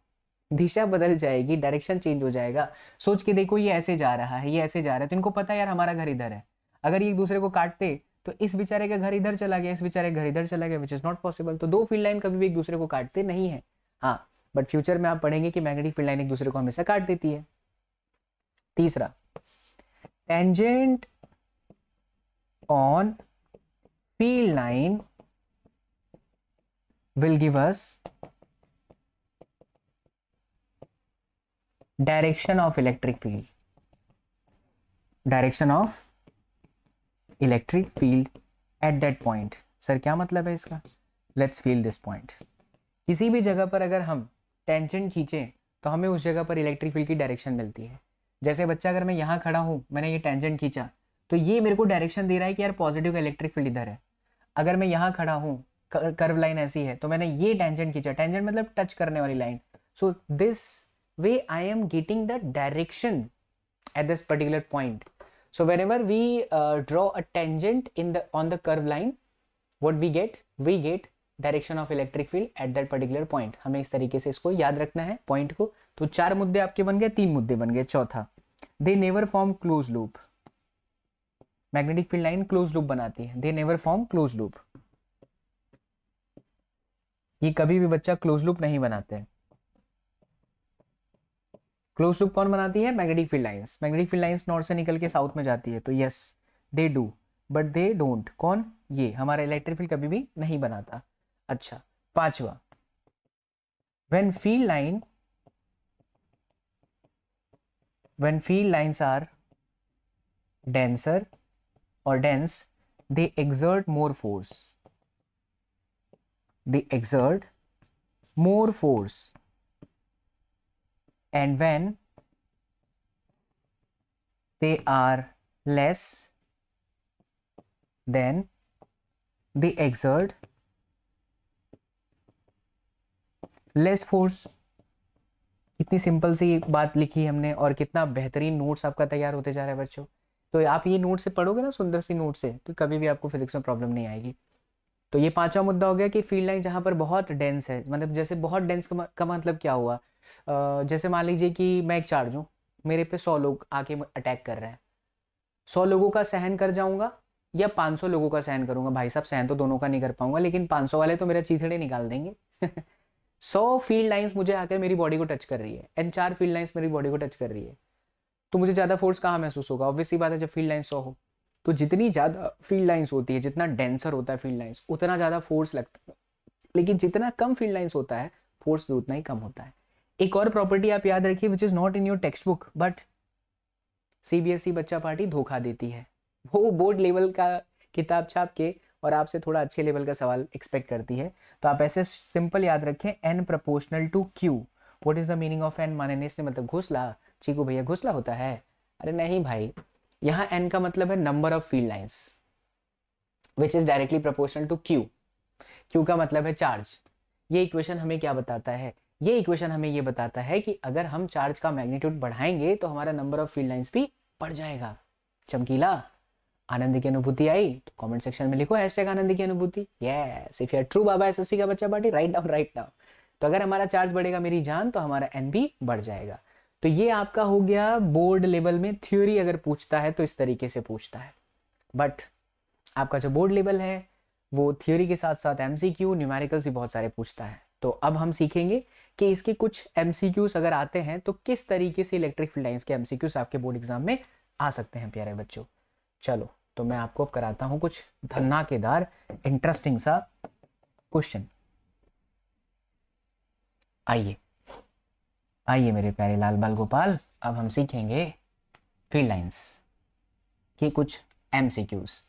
दिशा बदल जाएगी डायरेक्शन चेंज हो जाएगा सोच के देखो ये ऐसे जा रहा है ये ऐसे जा रहा है तो इनको पता है यार हमारा घर इधर है अगर ये एक दूसरे को काटते तो इस बेचारे का घर इधर चला गया इस बेचारे का घर इधर चला गया विच इज़ नॉट पॉसिबल तो दो फील्ड लाइन कभी भी एक दूसरे को काटते नहीं है हाँ बट फ्यूचर में आप पढ़ेंगे कि मैग्नेटिक फील्ड लाइन एक दूसरे को हमेशा काट देती है तीसरा tangent on P line will give us direction of electric field direction of electric field at that point sir क्या मतलब है इसका लेट्स फील दिस पॉइंट किसी भी जगह पर अगर हम टेंशन खींचे तो हमें उस जगह पर इलेक्ट्रिक फील्ड की डायरेक्शन मिलती है जैसे बच्चा अगर मैं यहाँ खड़ा हूँ मैंने ये टेंशन खींचा तो ये मेरे को डायरेक्शन दे रहा है कि यार पॉजिटिव इलेक्ट्रिक फील्ड इधर है अगर मैं यहाँ खड़ा हूँ कर्व लाइन ऐसी है तो मैंने ये टेंजेंट खींचा टेंजेंट मतलब टच करने वाली line so this way I am getting the direction at this particular point so when ever we draw a tangent in the on the curve line what we get we get direction of electric field at that particular point हमें इस तरीके से इसको याद रखना है पॉइंट को तो चार मुद्दे आपके बन गए तीन मुद्दे बन गए चौथा they never form close loop magnetic field line close loop बनाती है they never form close loop ये कभी भी बच्चा क्लोज लूप नहीं बनाते हैं क्लोज लूप कौन बनाती है magnetic field lines magnetic field lines north से निकल के साउथ में जाती है तो yes they do but they don't कौन ये हमारा इलेक्ट्रिक फील्ड कभी भी नहीं बनाता अच्छा पांचवा when field line when field lines are denser or dense, they exert more force. They exert more force. And when they are less, then they exert less force. कितनी सिंपल सी बात लिखी हमने और कितना बेहतरीन नोट्स आपका तैयार होते जा रहा है बच्चों तो आप ये नोट से पढ़ोगे ना सुंदर सी नोट से तो कभी भी आपको फिजिक्स में प्रॉब्लम नहीं आएगी तो ये पांचवा मुद्दा हो गया कि फील्ड लाइन जहाँ पर बहुत डेंस है मतलब जैसे बहुत डेंस का, मतलब क्या हुआ जैसे मान लीजिए कि मैं एक चार्ज हूँ मेरे पे सौ लोग आके अटैक कर रहे हैं सौ लोगों का सहन कर जाऊँगा या पाँच सौ लोगों का सहन करूँगा भाई साहब सहन तो दोनों का नहीं कर पाऊंगा लेकिन पाँच सौ वाले तो मेरा चीथड़े निकाल देंगे सौ फील्ड लाइन्स मुझे आकर मेरी बॉडी को टच कर रही है एंड चार फील्ड लाइन्स मेरी बॉडी को टच कर रही है तो मुझे ज़्यादा फोर्स कहाँ महसूस होगा ऑब्वियसली बात है जब फील्ड लाइन सौ हो तो जितनी ज़्यादा फील्ड लाइन्स होती है जितना डेंसर होता है फील्ड लाइन्स उतना ज़्यादा फोर्स लगता है लेकिन जितना कम फील्ड लाइन्स होता है फोर्स भी उतना ही कम होता है एक और प्रॉपर्टी आप याद रखिए which is not in your text book but CBSE बच्चा पार्टी धोखा देती है वो बोर्ड लेवल का किताब छाप के और आपसे थोड़ा अच्छे लेवल का सवाल एक्सपेक्ट करती है तो आप ऐसे सिंपल याद रखें N proportional to Q what is the meaning of N माने ने इसने मतलब घोसला चीकू भैया घुसला होता है अरे नहीं भाई यहाँ एन का मतलब है number of field lines which is directly proportional to Q Q का मतलब है चार्ज ये इक्वेशन हमें क्या बताता है ये इक्वेशन हमें ये बताता है कि अगर हम चार्ज का मैग्नीट्यूड बढ़ाएंगे तो हमारा नंबर ऑफ फील्ड लाइन्स भी बढ़ जाएगा चमकीला आनंद की अनुभूति आई तो कमेंट सेक्शन में लिखो हैशटैग आनंद की अनुभूति yes if you are true बाबा एसएसपी का बच्चा party write down write down तो अगर हमारा चार्ज बढ़ेगा मेरी जान तो हमारा एन भी बढ़ जाएगा तो ये आपका हो गया बोर्ड लेवल में थ्योरी अगर पूछता है तो इस तरीके से पूछता है बट आपका जो बोर्ड लेवल है वो थ्योरी के साथ साथ एम सी भी बहुत सारे पूछता है तो अब हम सीखेंगे कि इसके कुछ एम अगर आते हैं तो किस तरीके से इलेक्ट्रिक फील्ड लाइन्स के एम आपके बोर्ड एग्जाम में आ सकते हैं प्यारे बच्चों चलो तो मैं आपको अब कराता हूं कुछ धन्नाकेदार इंटरेस्टिंग सा क्वेश्चन आइए आइए मेरे प्यारे लाल बाल गोपाल अब हम सीखेंगे फील्ड लाइन्स की कुछ M C Qs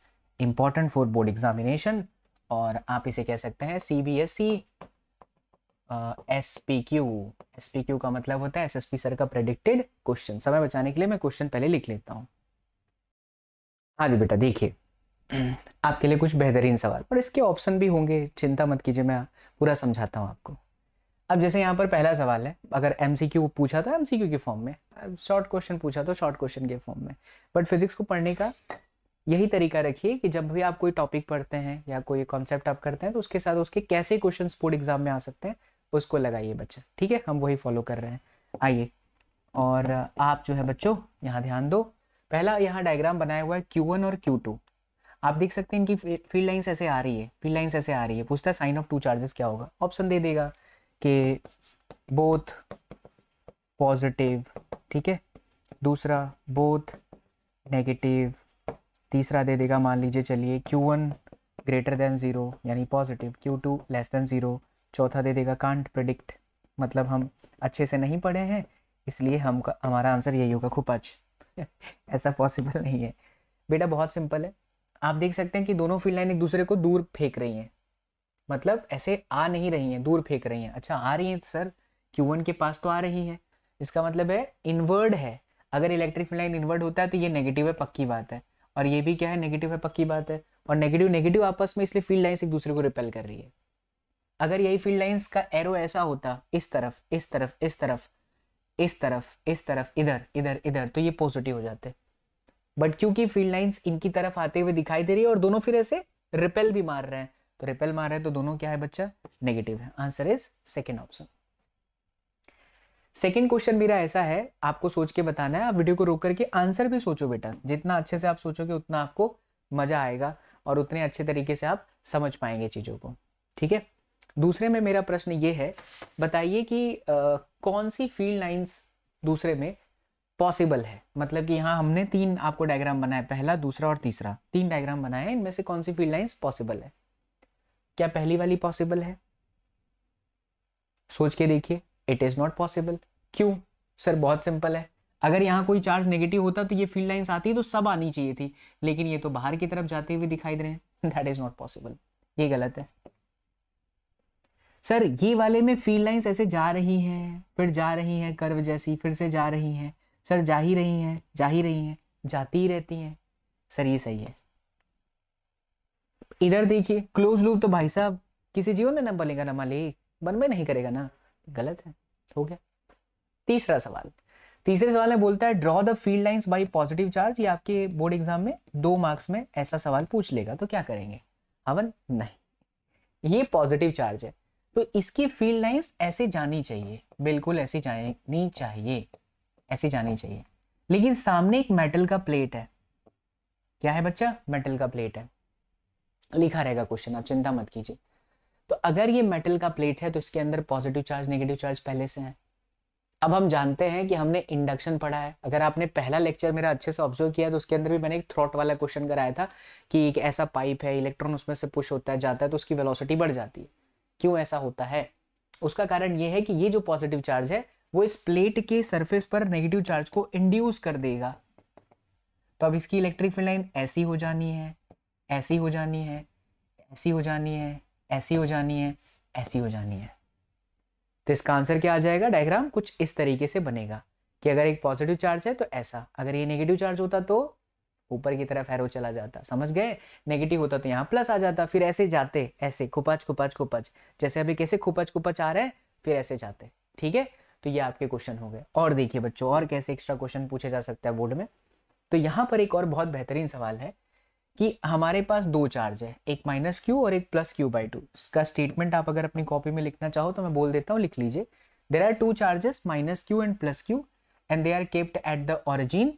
important for board examination और आप इसे कह सकते हैं C B S C S P Q S P Q का मतलब होता है एस एस पी सर का प्रेडिक्टेड क्वेश्चन समय बचाने के लिए मैं क्वेश्चन पहले लिख लेता हूँ हाँ जी बेटा देखिए आपके लिए कुछ बेहतरीन सवाल और इसके ऑप्शन भी होंगे चिंता मत कीजिए मैं पूरा समझाता हूँ आपको अब जैसे यहाँ पर पहला सवाल है अगर एम पूछा तो एम के फॉर्म में शॉर्ट क्वेश्चन पूछा तो शॉर्ट क्वेश्चन के फॉर्म में बट फिजिक्स को पढ़ने का यही तरीका रखिए कि जब भी आप कोई टॉपिक पढ़ते हैं या कोई कॉन्सेप्ट आप करते हैं तो उसके साथ उसके कैसे क्वेश्चन बोर्ड एग्जाम में आ सकते हैं उसको लगाइए बच्चा ठीक है हम वही फॉलो कर रहे हैं आइए और आप जो है बच्चों यहाँ ध्यान दो पहला यहाँ डायग्राम बनाया हुआ है वन और टू आप देख सकते हैं इनकी फील्ड लाइन्स ऐसे आ रही है फील्ड लाइन्स ऐसे आ रही है पूछता है साइन ऑफ टू चार्जेस क्या होगा ऑप्शन दे देगा के बोथ पॉजिटिव ठीक है दूसरा बोथ नेगेटिव तीसरा दे देगा मान लीजिए चलिए Q one greater than zero यानी positive Q two less than zero चौथा दे देगा कांट प्रडिक्ट मतलब हम अच्छे से नहीं पढ़े हैं इसलिए हम हमारा आंसर यही होगा खुपच ऐसा पॉसिबल नहीं है बेटा बहुत सिंपल है आप देख सकते हैं कि दोनों फील्ड लाइन एक दूसरे को दूर फेंक रही हैं मतलब ऐसे आ नहीं रही हैं दूर फेंक रही हैं अच्छा आ रही हैं तो सर क्यू वन के पास तो आ रही है इसका मतलब है इन्वर्ड है अगर इलेक्ट्रिक फील्ड लाइन इन्वर्ड होता है तो ये नेगेटिव है पक्की बात है और ये भी क्या है नेगेटिव है पक्की बात है और नेगेटिव नेगेटिव आपस में इसलिए फील्ड लाइन्स एक दूसरे को रिपेल कर रही है अगर यही फील्ड लाइन्स का एरो ऐसा होता इस तरफ इस तरफ इस तरफ इस तरफ इस तरफ इधर इधर इधर तो ये पॉजिटिव हो जाते बट क्योंकि फील्ड लाइन्स इनकी तरफ आते हुए दिखाई दे रही है और दोनों फिर ऐसे रिपेल भी मार रहे हैं तो रिपेल मार है तो दोनों क्या है बच्चा नेगेटिव है answer is second option second question मेरा ऐसा है आपको सोच के बताना है आप वीडियो को रोक करके आंसर भी सोचो बेटा जितना अच्छे से आप सोचोगे उतना आपको मजा आएगा और उतने अच्छे तरीके से आप समझ पाएंगे चीज़ों को ठीक है दूसरे में मेरा प्रश्न ये है बताइए कि आ, कौन सी फील्ड लाइंस दूसरे में पॉसिबल है मतलब कि यहाँ हमने तीन आपको डायग्राम बनाया पहला दूसरा और तीसरा तीन डायग्राम बनाए इनमें से कौन सी फील्ड लाइन्स पॉसिबल है क्या पहली वाली पॉसिबल है सोच के देखिए इट इज नॉट पॉसिबल क्यों सर बहुत सिंपल है अगर यहां कोई चार्ज नेगेटिव होता तो ये फील्ड लाइन्स आती तो सब आनी चाहिए थी लेकिन ये तो बाहर की तरफ जाते हुए दिखाई दे रहे हैं दैट इज नॉट पॉसिबल ये गलत है सर ये वाले में फील्ड लाइन्स ऐसे जा रही हैं फिर जा रही हैं कर्व जैसी फिर से जा रही हैं सर जा ही रही हैं जा ही रही हैं जाती ही रहती हैं सर ये सही है इधर देखिए क्लोज लूप तो भाई साहब किसी जीवन में न बनेगा ना मालिक बन में नहीं करेगा ना गलत है हो गया तीसरा सवाल तीसरे सवाल में बोलता है draw the field lines by positive charge ये आपके बोर्ड एग्जाम में दो मार्क्स में ऐसा सवाल पूछ लेगा तो क्या करेंगे हवन नहीं ये पॉजिटिव चार्ज है तो इसकी फील्ड लाइंस ऐसे जानी चाहिए बिल्कुल ऐसी जानी चाहिए ऐसी जानी चाहिए लेकिन सामने एक मेटल का प्लेट है क्या है बच्चा मेटल का प्लेट है लिखा रहेगा क्वेश्चन आप चिंता मत कीजिए तो अगर ये मेटल का प्लेट है तो इसके अंदर पॉजिटिव चार्ज नेगेटिव चार्ज पहले से है अब हम जानते हैं कि हमने इंडक्शन पढ़ा है अगर आपने पहला लेक्चर मेरा अच्छे से ऑब्जर्व किया तो उसके अंदर भी मैंने एक थ्रॉट वाला क्वेश्चन कराया था कि एक ऐसा पाइप है इलेक्ट्रॉन उसमें से पुश होता है जाता है तो उसकी वेलोसिटी बढ़ जाती है क्यों ऐसा होता है उसका कारण ये है कि ये जो पॉजिटिव चार्ज है वो इस प्लेट के सरफेस पर नेगेटिव चार्ज को इंड्यूस कर देगा तो अब इसकी इलेक्ट्रिक फील्ड लाइन ऐसी हो जानी है ऐसी हो जानी है ऐसी हो जानी है ऐसी हो जानी है ऐसी हो जानी है तो इसका आंसर क्या आ जाएगा डायग्राम कुछ इस तरीके से बनेगा कि अगर एक पॉजिटिव चार्ज है तो ऐसा अगर ये नेगेटिव चार्ज होता तो ऊपर की तरफ एरो चला जाता समझ गए नेगेटिव होता तो यहाँ प्लस आ जाता फिर ऐसे जाते ऐसे खुपच खुपच खुपच जैसे अभी कैसे खुपच खुपच आ रहे हैं फिर ऐसे जाते ठीक है तो ये आपके क्वेश्चन हो गए और देखिए बच्चों और कैसे एक्स्ट्रा क्वेश्चन पूछे जा सकता है बोर्ड में तो यहाँ पर एक और बहुत बेहतरीन सवाल है कि हमारे पास दो चार्ज है एक माइनस क्यू और एक प्लस क्यू बाई टू इसका स्टेटमेंट आप अगर अपनी कॉपी में लिखना चाहो तो मैं बोल देता हूँ लिख लीजिए there are two charges minus Q and plus Q and they are kept at the origin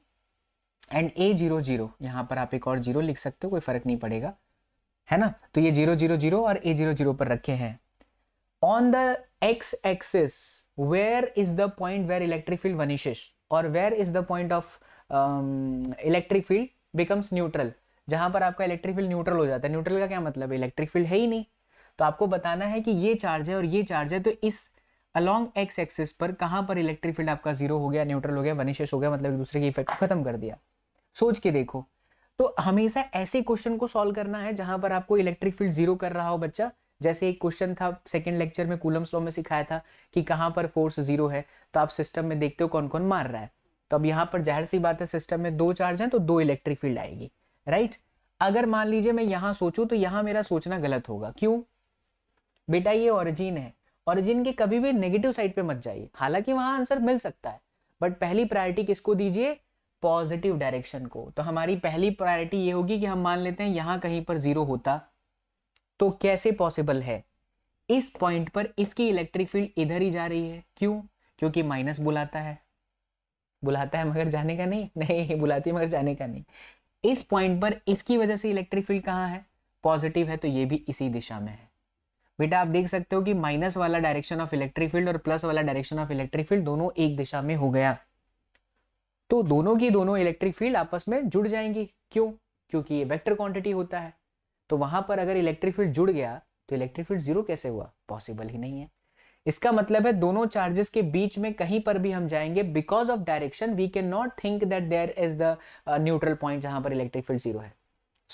and A zero zero यहाँ पर आप एक और जीरो लिख सकते हो कोई फर्क नहीं पड़ेगा है ना तो ये जीरो जीरो जीरो और ए जीरो जीरो पर रखे हैं on the X axis where is the point where electric field vanishes और where is the point of electric field becomes neutral जहाँ पर आपका इलेक्ट्रिक फील्ड न्यूट्रल हो जाता है न्यूट्रल का क्या मतलब है इलेक्ट्रिक फील्ड है ही नहीं तो आपको बताना है कि ये चार्ज है और ये चार्ज है तो इस अलॉन्ग एक्स एक्सिस पर कहाँ पर इलेक्ट्रिक फील्ड आपका जीरो हो गया न्यूट्रल हो गया वनिशेष हो गया मतलब एक दूसरे की इफेक्ट को खत्म कर दिया सोच के देखो तो हमेशा ऐसे क्वेश्चन को सॉल्व करना है जहां पर आपको इलेक्ट्रिक फील्ड जीरो कर रहा हो बच्चा जैसे एक क्वेश्चन था सेकेंड लेक्चर में कूलम्स लॉ में सिखाया था कि कहाँ पर फोर्स जीरो है तो आप सिस्टम में देखते हो कौन कौन मार रहा है तो अब यहाँ पर जाहिर सी बात है सिस्टम में दो चार्ज हैं तो दो इलेक्ट्रिक फील्ड आएगी राइट अगर मान लीजिए मैं यहां सोचूँ तो यहां मेरा सोचना गलत होगा क्यों बेटा ये ऑरिजिन है ऑरिजिन के कभी भी नेगेटिव साइड पे मत जाइए हालांकि वहां आंसर मिल सकता है बट पहली प्रायोरिटी किसको दीजिए पॉजिटिव डायरेक्शन को तो हमारी पहली प्रायोरिटी ये होगी कि हम मान लेते हैं यहां कहीं पर जीरो होता तो कैसे पॉसिबल है इस पॉइंट पर इसकी इलेक्ट्रिक फील्ड इधर ही जा रही है क्यों क्योंकि माइनस बुलाता है बुलाता है मगर जाने का नहीं नहीं बुलाती है मगर जाने का नहीं इस पॉइंट पर इसकी वजह से इलेक्ट्रिक फील्ड कहाँ है पॉजिटिव है तो ये भी इसी दिशा में है बेटा आप देख सकते हो कि माइनस वाला डायरेक्शन ऑफ इलेक्ट्रिक फील्ड और प्लस वाला डायरेक्शन ऑफ इलेक्ट्रिक फील्ड दोनों एक दिशा में हो गया तो दोनों की दोनों इलेक्ट्रिक फील्ड आपस में जुड़ जाएंगी क्यों क्योंकि ये वेक्टर क्वांटिटी होता है तो वहां पर अगर इलेक्ट्रिक फील्ड जुड़ गया तो इलेक्ट्रिक फील्ड जीरो कैसे हुआ पॉसिबल ही नहीं है इसका मतलब है दोनों चार्जेस के बीच में कहीं पर भी हम जाएंगे because of direction we can not think that there is the neutral point जहां पर इलेक्ट्रिक फील्ड जीरो है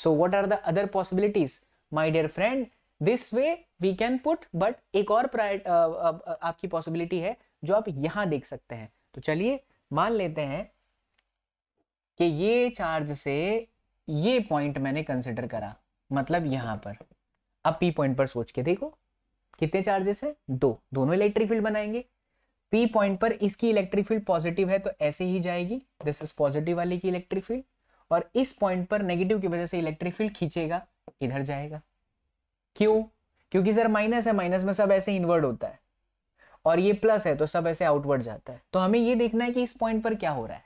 so what are the other possibilities my dear friend this way we can put but एक और प्राय uh, uh, uh, आपकी पॉसिबिलिटी है जो आप यहां देख सकते हैं तो चलिए मान लेते हैं कि ये चार्ज से ये पॉइंट मैंने कंसिडर करा मतलब यहां पर अब पी पॉइंट पर सोच के देखो कितने चार्जेस है दो दोनों इलेक्ट्रिक फील्ड बनाएंगे पी पॉइंट पर इसकी इलेक्ट्रिक फील्ड पॉजिटिव है तो ऐसे ही जाएगी दिस इज पॉजिटिव वाली की इलेक्ट्रिक फील्ड और इस पॉइंट पर नेगेटिव की वजह से इलेक्ट्रिक फील्ड खींचेगा इधर जाएगा क्यों क्योंकि सर माइनस है माइनस में सब ऐसे इनवर्ड होता है और ये प्लस है तो सब ऐसे आउटवर्ड जाता है तो हमें ये देखना है कि इस पॉइंट पर क्या हो रहा है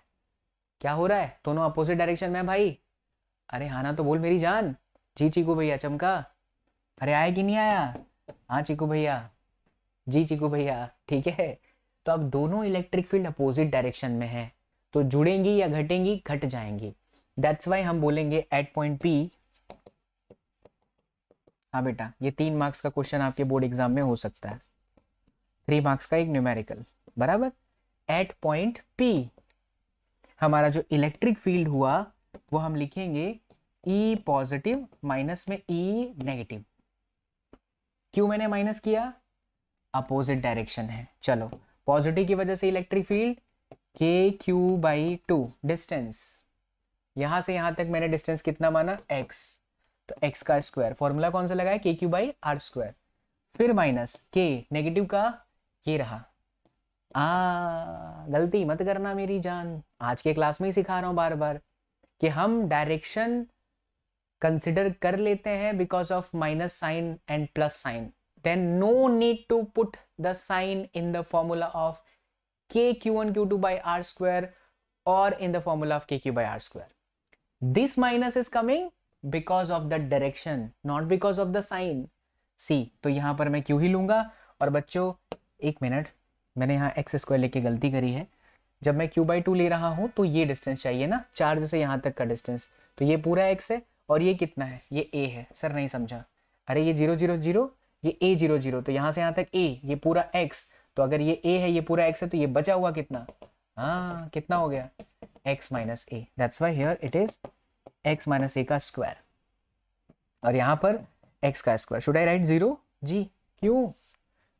क्या हो रहा है दोनों अपोजिट डायरेक्शन में भाई अरे हाना तो बोल मेरी जान जी चीकू भैया चमका अरे आया कि नहीं आया हाँ चिकू भैया जी चिकू भैया ठीक है तो अब दोनों इलेक्ट्रिक फील्ड अपोजिट डायरेक्शन में है तो जुड़ेंगी या घटेंगी घट जाएंगी दैट्स वाई हम बोलेंगे एट पॉइंट पी हाँ बेटा ये तीन मार्क्स का क्वेश्चन आपके बोर्ड एग्जाम में हो सकता है थ्री मार्क्स का एक न्यूमेरिकल बराबर एट पॉइंट पी हमारा जो इलेक्ट्रिक फील्ड हुआ वो हम लिखेंगे ई पॉजिटिव माइनस में ई e नेगेटिव क्यों मैंने माइनस किया अपोजिट डायरेक्शन है चलो पॉजिटिव की वजह से इलेक्ट्रिक फील्ड के क्यू बाई टू डिस्टेंस यहां से यहां तक मैंने डिस्टेंस कितना माना x तो x का स्क्वायर फॉर्मूला कौन सा लगाया K Q by R square फिर माइनस k नेगेटिव का ये रहा आ गलती मत करना मेरी जान आज के क्लास में ही सिखा रहा हूं बार बार कि हम डायरेक्शन कंसिडर कर लेते हैं because of minus sign and plus sign then no need to put the sign in the formula of K Q one Q two by R square in the formula of K Q by R square this minus is coming because of the direction not because of the sign see तो यहाँ पर मैं क्यू ही लूंगा और बच्चों एक मिनट मैंने यहाँ एक्स स्क्वायर लेके गलती करी है जब मैं क्यू बाई टू ले रहा हूं तो ये डिस्टेंस चाहिए ना चार्ज से यहां तक का डिस्टेंस तो ये पूरा एक्स है और ये कितना है ये ए है सर नहीं समझा अरे ये जीरो जीरो जीरो ये ए जीरो जीरो तो यहाँ से यहाँ तक ए ये पूरा एक्स तो अगर ये ए है ये पूरा एक्स है तो ये बचा हुआ कितना हाँ कितना हो गया X minus A that's why here it is X minus A का स्क्वायर और यहाँ पर एक्स का square should I write zero जी क्यों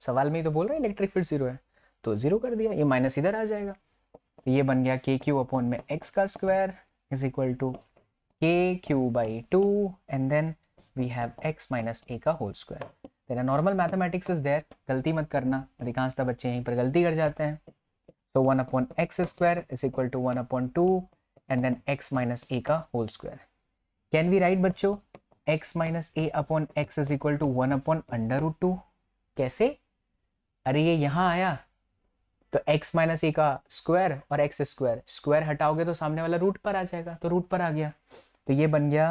सवाल में ही तो बोल रहे हैं इलेक्ट्रिक फील्ड जीरो है तो जीरो कर दिया ये माइनस इधर आ जाएगा तो ये बन गया के क्यू अपॉन में एक्स का square is equal to k q by 2 and then we have x minus a का होल स्क्वायर तेरा नॉर्मल मैथमेटिक्स इज देयर गलती मत करना अधिकांशतः तो बच्चे यहीं पर गलती कर जाते हैं so one upon X square is equal to one upon two and then X minus A का whole square can we write बच्चों X minus A upon X is equal to one upon under root two कैसे अरे ये यहाँ आया तो x माइनस ए का स्क्वायर और एक्स स्क्वायर स्क्वायर हटाओगे तो सामने वाला रूट पर आ जाएगा तो रूट पर आ गया तो ये बन गया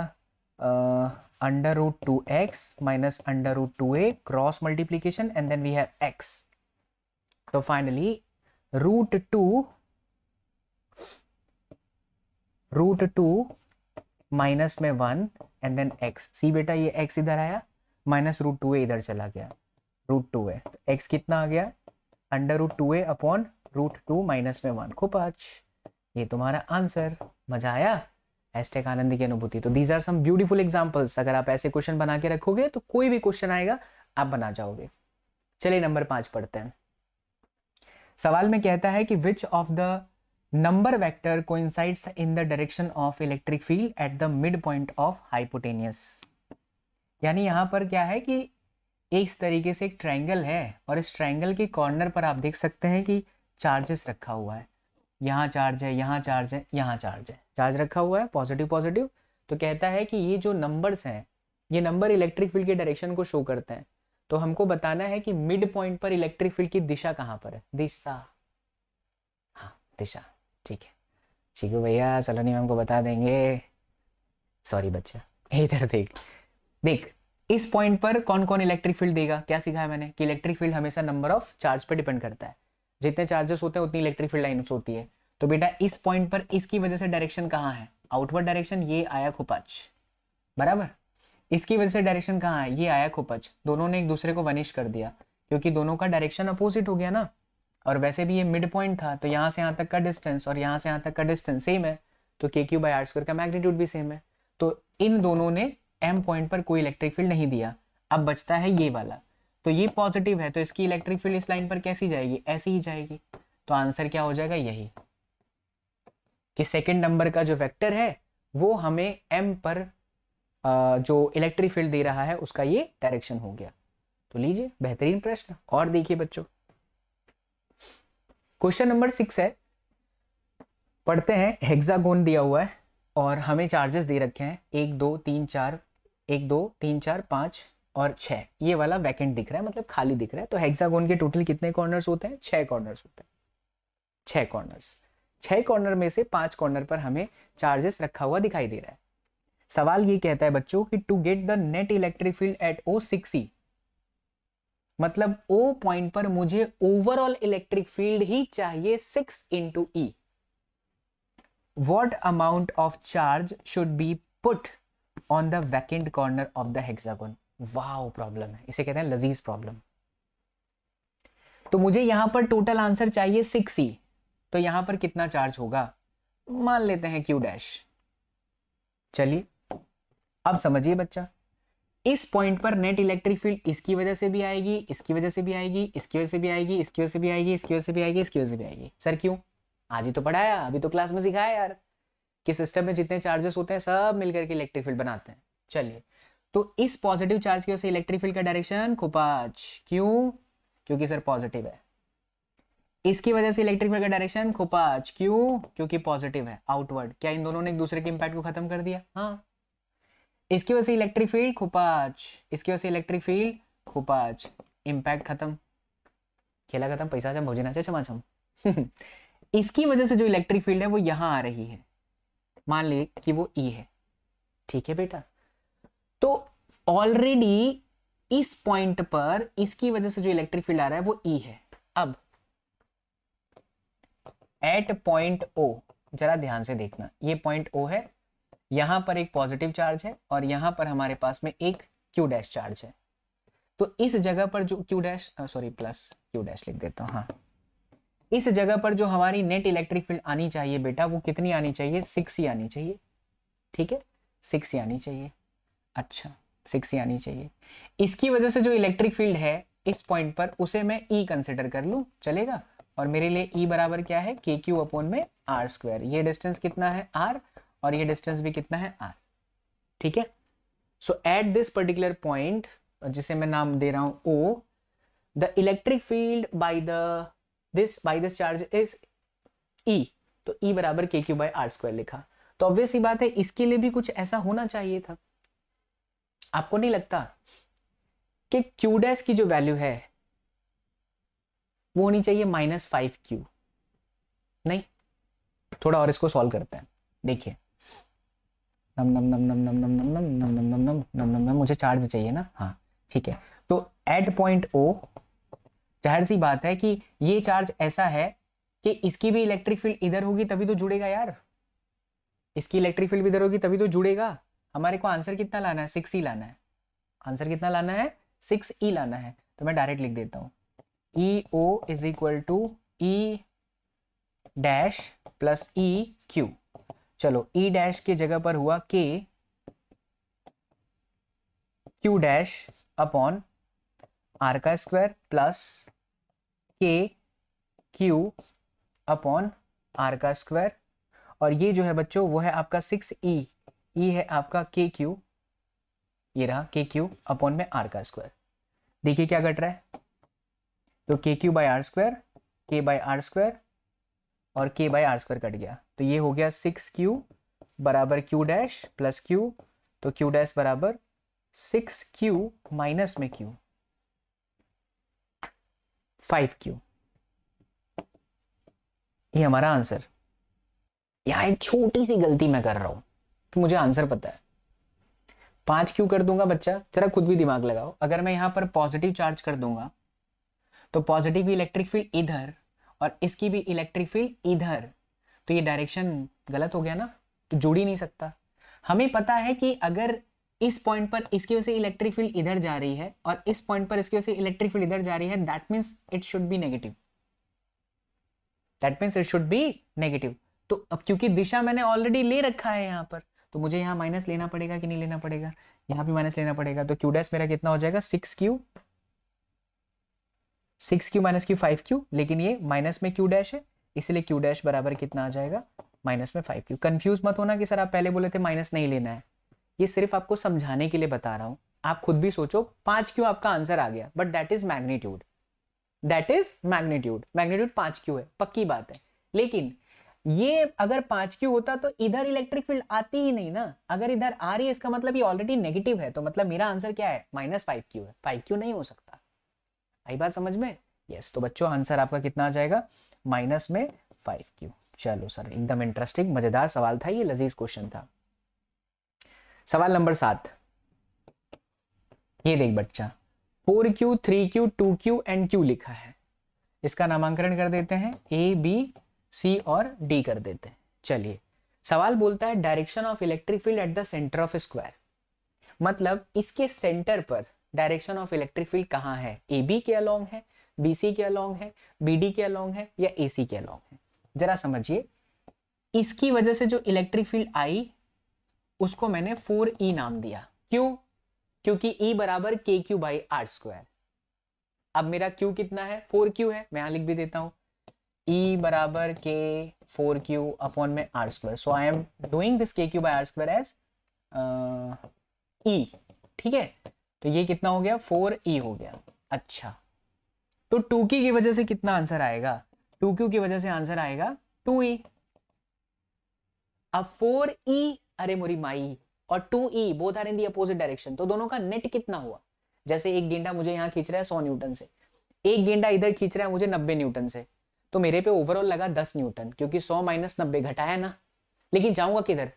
under root two X minus under root two A cross multiplication and then we have x तो finally root two root two minus में one and then x see बेटा ये x इधर आया माइनस रूट टू ए इधर चला गया रूट टू है तो एक्स कितना आ गया under root two A upon root two minus में वन खूब पाँच ये तुम्हारा आंसर मजा आया एस्टेक आनंद की अनुभूति तो these are some beautiful examples अगर आप ऐसे क्वेश्चन बना के रखोगे तो कोई भी क्वेश्चन आएगा आप बना जाओगे चलिए नंबर पांच पढ़ते हैं सवाल में कहता है कि which of the number vector coincides in the direction of electric field at the mid point of hypotenuse यानी यहां पर क्या है कि इस तरीके से एक ट्रायंगल है और इस ट्रायंगल के कॉर्नर पर आप देख सकते हैं कि चार्जेस रखा हुआ है यहाँ चार्ज है यहाँ चार्ज है यहाँ चार्ज है चार्ज रखा हुआ है पॉजिटिव पॉजिटिव तो कहता है कि ये जो नंबर्स हैं ये नंबर इलेक्ट्रिक फील्ड के डायरेक्शन को शो करते हैं तो हमको बताना है कि मिड पॉइंट पर इलेक्ट्रिक फील्ड की दिशा कहाँ पर है दिशा हाँ दिशा ठीक है ठीक है भैया सलोनी मैम को बता देंगे सॉरी बच्चा इधर देख देख इस पॉइंट पर कौन कौन इलेक्ट्रिक फील्ड देगा क्या सिखाया मैंने कि इलेक्ट्रिक फील्ड हमेशा नंबर ऑफ चार्ज पर डिपेंड करता है जितने चार्जेस होते हैं उतनी इलेक्ट्रिक फील्ड लाइन होती है तो बेटा इस पॉइंट पर इसकी वजह से डायरेक्शन कहाँ है आउटवर्ड डायरेक्शन ये आया खुपच बराबर इसकी वजह से डायरेक्शन कहाँ है ये आया खुपच दोनों ने एक दूसरे को वनिश कर दिया क्योंकि दोनों का डायरेक्शन अपोजिट हो गया ना और वैसे भी ये मिड पॉइंट था तो यहाँ से यहाँ तक का डिस्टेंस और यहाँ से यहाँ तक का डिस्टेंस सेम है तो K Q by R square का मैग्नीट्यूड भी सेम है तो इन दोनों ने एम पॉइंट पर कोई इलेक्ट्रिक फील्ड नहीं दिया अब बचता है ये वाला तो ये पॉजिटिव है तो इसकी इलेक्ट्रिक फील्ड इस लाइन पर कैसी जाएगी ऐसी ही जाएगी तो आंसर क्या हो जाएगा यही कि सेकेंड नंबर का जो वेक्टर है वो हमें एम पर जो इलेक्ट्रिक फील्ड दे रहा है उसका ये डायरेक्शन हो गया तो लीजिए बेहतरीन प्रश्न और देखिए बच्चों क्वेश्चन नंबर सिक्स है पढ़ते हैं हेक्सागोन दिया हुआ है और हमें चार्जेस दे रखे हैं एक दो तीन चार एक दो तीन चार पाँच और छः ये वाला वैकेंट दिख रहा है मतलब खाली दिख रहा है तो हेक्सागोन के टोटल कितने कॉर्नर्स होते हैं छः कॉर्नर्स होते हैं छः कॉर्नर्स छः कॉर्नर में से पाँच कॉर्नर पर हमें चार्जेस रखा हुआ दिखाई दे रहा है सवाल ये कहता है बच्चों कि to get the net electric field at O six मतलब ओ पॉइंट पर मुझे ओवरऑल इलेक्ट्रिक फील्ड ही चाहिए six into E what amount of charge should be put on the vacant corner of the hexagon वाह प्रॉब्लम है इसे कहते हैं लजीज प्रॉब्लम तो मुझे यहां पर टोटल आंसर चाहिए सिक्स ई तो यहां पर कितना चार्ज होगा मान लेते हैं क्यू डैश चलिए अब समझिए बच्चा इस पॉइंट पर नेट इलेक्ट्रिक फील्ड इसकी वजह से भी आएगी इसकी वजह से भी आएगी इसकी वजह से भी आएगी इसकी वजह से भी आएगी इसकी वजह से भी आएगी इसकी वजह से भी आएगी सर क्यों आज ही तो पढ़ाया अभी तो क्लास में सिखाया यार कि सिस्टम में जितने चार्जेस होते हैं सब मिलकर के इलेक्ट्रिक फील्ड बनाते हैं चलिए तो इस पॉजिटिव चार्ज की वजह से इलेक्ट्रिक फील्ड का डायरेक्शन खुपाच क्यों क्योंकि सर पॉजिटिव है इसकी वजह से इलेक्ट्रिक फील्ड का डायरेक्शन खुपाच क्यों क्योंकि पॉजिटिव है आउटवर्ड क्या इन दोनों ने एक दूसरे के इम्पैक्ट को खत्म कर दिया हाँ इसकी वजह से इलेक्ट्रिक फील्ड खुपाच इसकी वजह से इलेक्ट्रिक फील्ड खुपाच इंपैक्ट खत्म खेला खत्म पैसा चम भोजन छमा अच्छा, अच्छा, छम अच्छा। इसकी वजह से जो इलेक्ट्रिक फील्ड है वो यहां आ रही है मान ले कि वो ई e है ठीक है बेटा तो ऑलरेडी इस पॉइंट पर इसकी वजह से जो इलेक्ट्रिक फील्ड आ रहा है वो ई e है अब एट पॉइंट ओ जरा ध्यान से देखना ये पॉइंट ओ है यहां पर एक पॉजिटिव चार्ज है और यहां पर हमारे पास में एक क्यू डैश चार्ज है तो इस जगह पर जो Q dash sorry plus Q dash लिख देता हूं हाँ इस जगह पर जो हमारी नेट इलेक्ट्रिक फील्ड आनी चाहिए बेटा वो कितनी आनी चाहिए सिक्स ही आनी चाहिए ठीक है सिक्स ही आनी चाहिए अच्छा सिक्स ही आनी चाहिए इसकी वजह से जो इलेक्ट्रिक फील्ड है इस पॉइंट पर उसे मैं ई e कंसिडर कर लूँ चलेगा और मेरे लिए ई e बराबर क्या है के क्यू अपोन में आर स्क्वायर ये डिस्टेंस कितना है आर और ये डिस्टेंस भी कितना है आर ठीक है so at this particular point जिसे मैं नाम दे रहा हूँ O the electric field by the this by this charge is E तो ई बराबर के क्यू बाई आर स्क्वायर लिखा तो ऑब्वियस ही बात है इसके लिए भी कुछ ऐसा होना चाहिए था आपको नहीं लगता कि क्यू डैश की जो वैल्यू है वो होनी चाहिए माइनस फाइव क्यू नहीं थोड़ा और इसको सॉल्व करते हैं देखिए नम नम नम नम नम नम नम नम नम नम नम नम नम नम मुझे चार्ज चाहिए ना हाँ ठीक है तो एट पॉइंट ओ जाहिर सी बात है कि ये चार्ज ऐसा है कि इसकी भी इलेक्ट्रिक फील्ड इधर होगी तभी तो जुड़ेगा यार इसकी इलेक्ट्रिक फील्ड इधर होगी तभी तो जुड़ेगा हमारे को आंसर कितना लाना है सिक्स ई e लाना है आंसर कितना लाना है सिक्स ई e लाना है तो मैं डायरेक्ट लिख देता हूँ E O is equal to E dash plus E Q चलो ई e डैश के जगह पर हुआ K Q dash upon R का square plus K Q upon R का स्क्वायर और ये जो है बच्चों वो है आपका सिक्स ई ई है आपका के क्यू ये रहा के क्यू अपॉन में आर का स्क्वायर देखिए क्या घट रहा है तो K Q by R square K by R square और K by R square cut गया तो ये हो गया सिक्स क्यू बराबर क्यू डैश प्लस क्यू तो क्यू डैश बराबर सिक्स क्यू माइनस में क्यू फाइव क्यू ये हमारा आंसर यहां एक छोटी सी गलती मैं कर रहा हूं कि मुझे आंसर पता है पांच क्यू कर दूंगा बच्चा जरा खुद भी दिमाग लगाओ अगर मैं यहां पर पॉजिटिव चार्ज कर दूंगा तो पॉजिटिव इलेक्ट्रिक फील्ड इधर और इसकी भी इलेक्ट्रिक फील्ड इधर तो ये डायरेक्शन गलत हो गया ना तो जुड़ ही नहीं सकता हमें पता है कि अगर इस पॉइंट पर इसकी वजह से इलेक्ट्रिक फील्ड इधर जा रही है और इस पॉइंट पर इसकी वजह से इलेक्ट्रिक फील्ड इधर जा रही है that means it should be negative that means it should be negative तो अब क्योंकि दिशा मैंने ऑलरेडी ले रखा है यहाँ पर तो मुझे यहाँ माइनस लेना पड़ेगा कि नहीं लेना पड़ेगा यहाँ भी माइनस लेना पड़ेगा तो क्यू डैश मेरा कितना हो जाएगा six Q six Q minus Q five Q लेकिन ये माइनस में क्यू डैश है इसलिए क्यू डैश बराबर कितना आ जाएगा माइनस में फाइव क्यू कन्फ्यूज मत होना कि सर आप पहले बोले थे माइनस नहीं लेना है ये सिर्फ आपको समझाने के लिए बता रहा हूं आप खुद भी सोचो पांच क्यों आपका आंसर आ गया but that is magnitude that is magnitude magnitude पांच क्यू है पक्की बात है लेकिन ये अगर पांच क्यू होता तो इधर इलेक्ट्रिक फील्ड आती ही नहीं ना अगर इधर आ रही है इसका मतलब ये ऑलरेडी नेगेटिव है तो मतलब मेरा आंसर क्या है माइनस फाइव क्यू है फाइव क्यू नहीं हो सकता आई बात समझ में यस तो बच्चों आंसर आपका कितना आ जाएगा माइनस में फाइव क्यू चलो सर एकदम इंटरेस्टिंग मजेदार सवाल था ये लजीज क्वेश्चन था सवाल नंबर सात ये देख बच्चा four Q three Q two Q and Q लिखा है इसका नामांकन कर देते हैं ए बी सी और डी कर देते हैं चलिए सवाल बोलता है direction of electric field at the center of square मतलब इसके सेंटर पर डायरेक्शन ऑफ इलेक्ट्रिक फील्ड कहाँ है ए बी के अलोंग है बी सी के अलोंग है बी डी के अलोंग है या ए सी के अलोंग है जरा समझिए इसकी वजह से जो इलेक्ट्रिक फील्ड आई उसको मैंने फोर ई e नाम दिया क्यों क्योंकि ई e बराबर के क्यू बाई आर स्क्वायर अब मेरा क्यू कितना है फोर क्यू है मैं यहां लिख भी देता हूं ई e बराबर के फोर क्यू अपॉन में are square so I am doing this K Q by R square as E ठीक है तो ये कितना हो गया फोर ई हो गया अच्छा तो टू की, की वजह से कितना आंसर आएगा टू क्यू की वजह से आंसर आएगा टू ई अब फोर ई अरे मोरी माई और two E both are in the opposite direction तो दोनों का नेट कितना हुआ जैसे एक गेंडा मुझे यहाँ खींच रहा है सौ न्यूटन से एक गेंडा इधर खींच रहा है मुझे नब्बे न्यूटन से तो मेरे पे ओवरऑल लगा दस न्यूटन क्योंकि सौ माइनस नब्बे घटाया ना लेकिन जाऊंगा किधर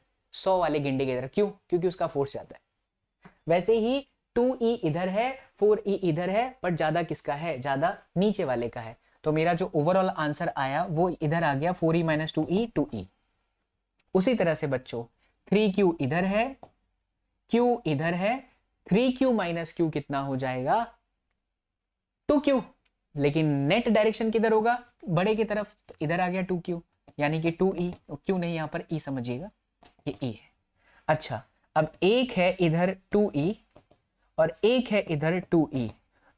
सौ वाले गेंडे के इधर क्यों क्योंकि उसका फोर्स जाता है वैसे ही टू ई इधर है फोर ई इधर है पर ज्यादा किसका है ज्यादा नीचे वाले का है तो मेरा जो ओवरऑल आंसर आया वो इधर आ गया four E minus two E two E उसी तरह से बच्चों थ्री क्यू इधर है क्यू इधर है थ्री क्यू माइनस क्यू कितना हो जाएगा टू क्यू लेकिन नेट डायरेक्शन किधर होगा बड़े की तरफ तो इधर आ गया टू क्यू यानी कि टू ई तो क्यू नहीं यहां पर ई समझिएगा ये ई है अच्छा अब एक है इधर टू ई और एक है इधर टू ई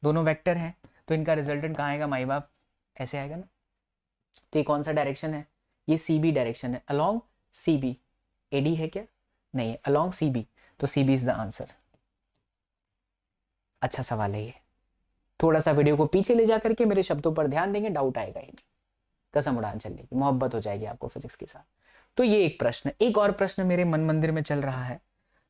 दोनों वेक्टर हैं तो इनका रिजल्टेंट कहाँ आएगा माई बाप ऐसे आएगा ना तो ये कौन सा डायरेक्शन है ये सी बी डायरेक्शन है along C B A D है क्या नहीं अलोंग सी बी तो C B is the answer अच्छा सवाल है ये थोड़ा सा वीडियो को पीछे ले जाकर के मेरे शब्दों पर ध्यान देंगे डाउट आएगा ही नहीं कसम उड़ान चल मोहब्बत हो जाएगी आपको फिजिक्स के साथ तो ये एक प्रश्न एक और प्रश्न मेरे मन मंदिर में चल रहा है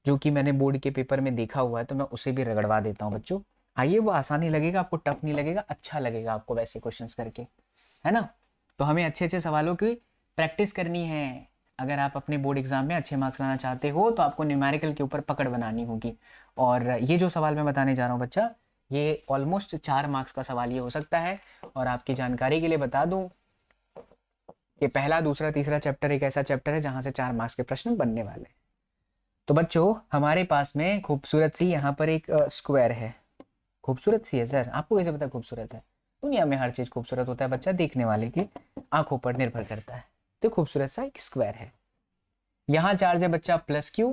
जो कि मैंने बोर्ड के पेपर में देखा हुआ है तो मैं उसे भी रगड़वा देता हूँ बच्चों आइए वो आसानी लगेगा आपको टफ नहीं लगेगा अच्छा लगेगा आपको वैसे क्वेश्चन करके है ना तो हमें अच्छे अच्छे सवालों की प्रैक्टिस करनी है अगर आप अपने बोर्ड एग्जाम में अच्छे मार्क्स लाना चाहते हो तो आपको न्यूमेरिकल के ऊपर पकड़ बनानी होगी और ये जो सवाल मैं बताने जा रहा हूँ बच्चा ये ऑलमोस्ट चार मार्क्स का सवाल ये हो सकता है और आपकी जानकारी के लिए बता दूं कि पहला दूसरा तीसरा चैप्टर एक ऐसा चैप्टर है जहां से चार मार्क्स के प्रश्न बनने वाले हैं तो बच्चों हमारे पास में खूबसूरत सी यहाँ पर एक स्क्वायर है खूबसूरत सी है सर आपको कैसे पता खूबसूरत है दुनिया में हर चीज़ खूबसूरत होता है बच्चा देखने वाले की आंखों पर निर्भर करता है तो खूबसूरत सा एक स्क्वायर है यहां चार्ज है बच्चा plus Q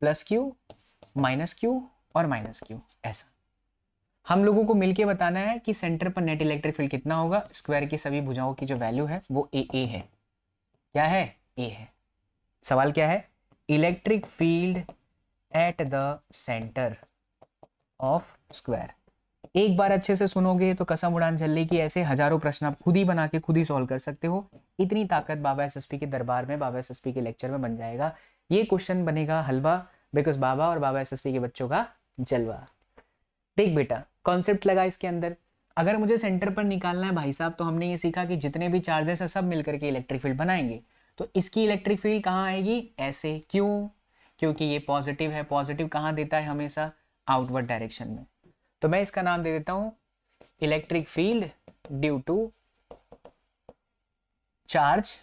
plus Q minus Q और माइनस क्यू ऐसा हम लोगों को मिलके बताना है कि सेंटर पर नेट इलेक्ट्रिक फील्ड कितना होगा स्क्वायर की सभी भुजाओं की जो वैल्यू है वो ए ए है क्या है ए है सवाल क्या है electric field at the center of square एक बार अच्छे से सुनोगे तो कसम उड़ान झल्ले की ऐसे हजारों प्रश्न आप खुद ही बना के खुद ही सॉल्व कर सकते हो इतनी ताकत बाबा एसएसपी के दरबार में बाबा एसएसपी के लेक्चर में बन जाएगा ये क्वेश्चन बनेगा हलवा बिकॉज बाबा और बाबा एसएसपी के बच्चों का जलवा देख बेटा कॉन्सेप्ट लगा इसके अंदर अगर मुझे सेंटर पर निकालना है भाई साहब तो हमने ये सीखा कि जितने भी चार्जेस है सब मिलकर के इलेक्ट्रिक फील्ड बनाएंगे तो इसकी इलेक्ट्रिक फील्ड कहाँ आएगी ऐसे क्यों क्योंकि ये पॉजिटिव है पॉजिटिव कहाँ देता है हमेशा आउटवर्ड डायरेक्शन में तो मैं इसका नाम दे देता हूँ electric field due to charge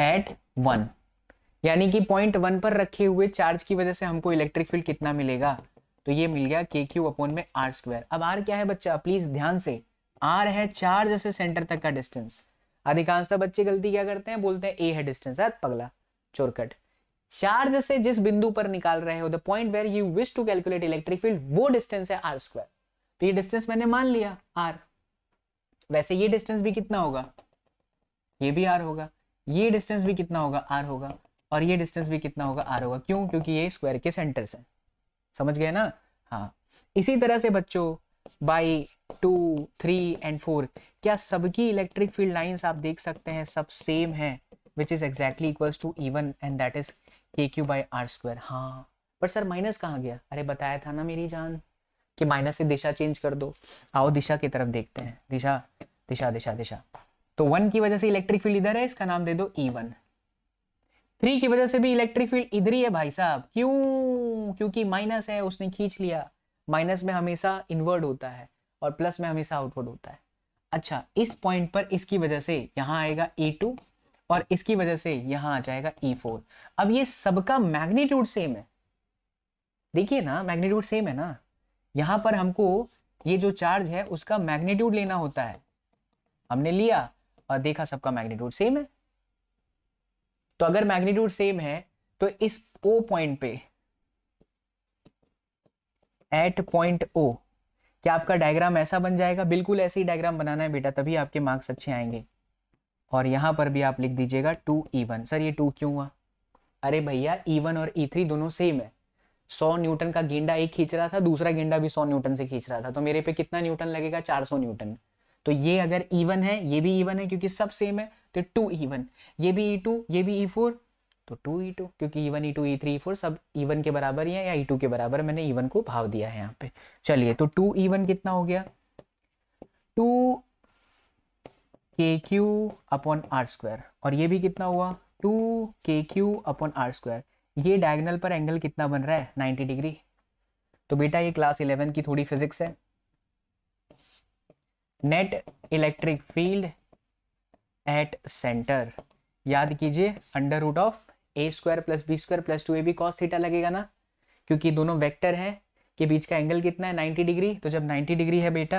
at one यानी कि पॉइंट वन पर रखे हुए चार्ज की वजह से हमको इलेक्ट्रिक फील्ड कितना मिलेगा तो ये मिल गया के क्यू अपोन में आर स्क्वायर अब आर क्या है बच्चा प्लीज ध्यान से आर है चार्ज से सेंटर तक का डिस्टेंस अधिकांशतः बच्चे गलती क्या करते हैं बोलते हैं ए है डिस्टेंस है पगला चोरकट चार्ज से जिस बिंदु पर निकाल रहे हो the point where you wish to calculate electric field वो डिस्टेंस है आर स्क्वायर तो ये डिस्टेंस मैंने मान लिया आर वैसे ये डिस्टेंस भी कितना होगा ये भी आर होगा ये डिस्टेंस भी कितना होगा आर होगा और ये डिस्टेंस भी कितना होगा आर होगा क्यों क्योंकि ये स्क्वायर के सेंटर से समझ गए ना हाँ इसी तरह से बच्चों by two three and four क्या सबकी इलेक्ट्रिक फील्ड लाइंस आप देख सकते हैं सब सेम है which is exactly equals to even and that is K Q by R square हाँ पर सर माइनस कहाँ गया अरे बताया था ना मेरी जान कि माइनस से दिशा चेंज कर दो आओ दिशा की तरफ देखते हैं दिशा दिशा दिशा दिशा तो वन की वजह से इलेक्ट्रिक फील्ड इधर है इसका नाम दे दो ई वन थ्री की वजह से भी इलेक्ट्रिक फील्ड इधर ही है भाई साहब क्यों क्योंकि माइनस है उसने खींच लिया माइनस में हमेशा इनवर्ड होता है और प्लस में हमेशा आउटवर्ड होता है अच्छा इस पॉइंट पर इसकी वजह से यहाँ आएगा ई e टू और इसकी वजह से यहाँ आ जाएगा ई e फोर अब ये सबका मैग्नीट्यूड सेम है देखिए ना मैग्नीट्यूड सेम है ना यहां पर हमको ये जो चार्ज है उसका मैग्नीट्यूड लेना होता है हमने लिया और देखा सबका मैग्नीट्यूड सेम है तो अगर मैग्नीट्यूड सेम है तो इस ओ पॉइंट पे एट पॉइंट ओ क्या आपका डायग्राम ऐसा बन जाएगा बिल्कुल ऐसे ही डायग्राम बनाना है बेटा तभी आपके मार्क्स अच्छे आएंगे और यहां पर भी आप लिख दीजिएगा टू ई वन सर ये टू क्यों हुआ अरे भैया ई e वन और ई e थ्री दोनों सेम है सौ न्यूटन का गेंडा एक खींच रहा था दूसरा गेंडा भी सौ न्यूटन से खींच रहा था तो मेरे पे कितना न्यूटन लगेगा चार सौ न्यूटन तो ये अगर इवन है ये भी इवन है क्योंकि सब सेम है तो टू इवन ये भी ई e टू ये भी ई e फोर तो टू ई टू क्योंकि E one E two E three E four सब ईवन के बराबर ही है या ई e टू के बराबर मैंने ईवन को भाव दिया है यहाँ पे चलिए तो टू ईवन कितना हो गया to K Q upon R square और ये भी कितना हुआ two K Q upon R square ये डायगनल पर एंगल कितना बन रहा है नाइन्टी डिग्री तो बेटा ये क्लास इलेवन की थोड़ी फिजिक्स है net electric field at center याद कीजिए under root of A square plus B square plus two A B cos theta लगेगा ना क्योंकि दोनों वेक्टर हैं के बीच का एंगल कितना है 90 डिग्री तो जब 90 डिग्री है बेटा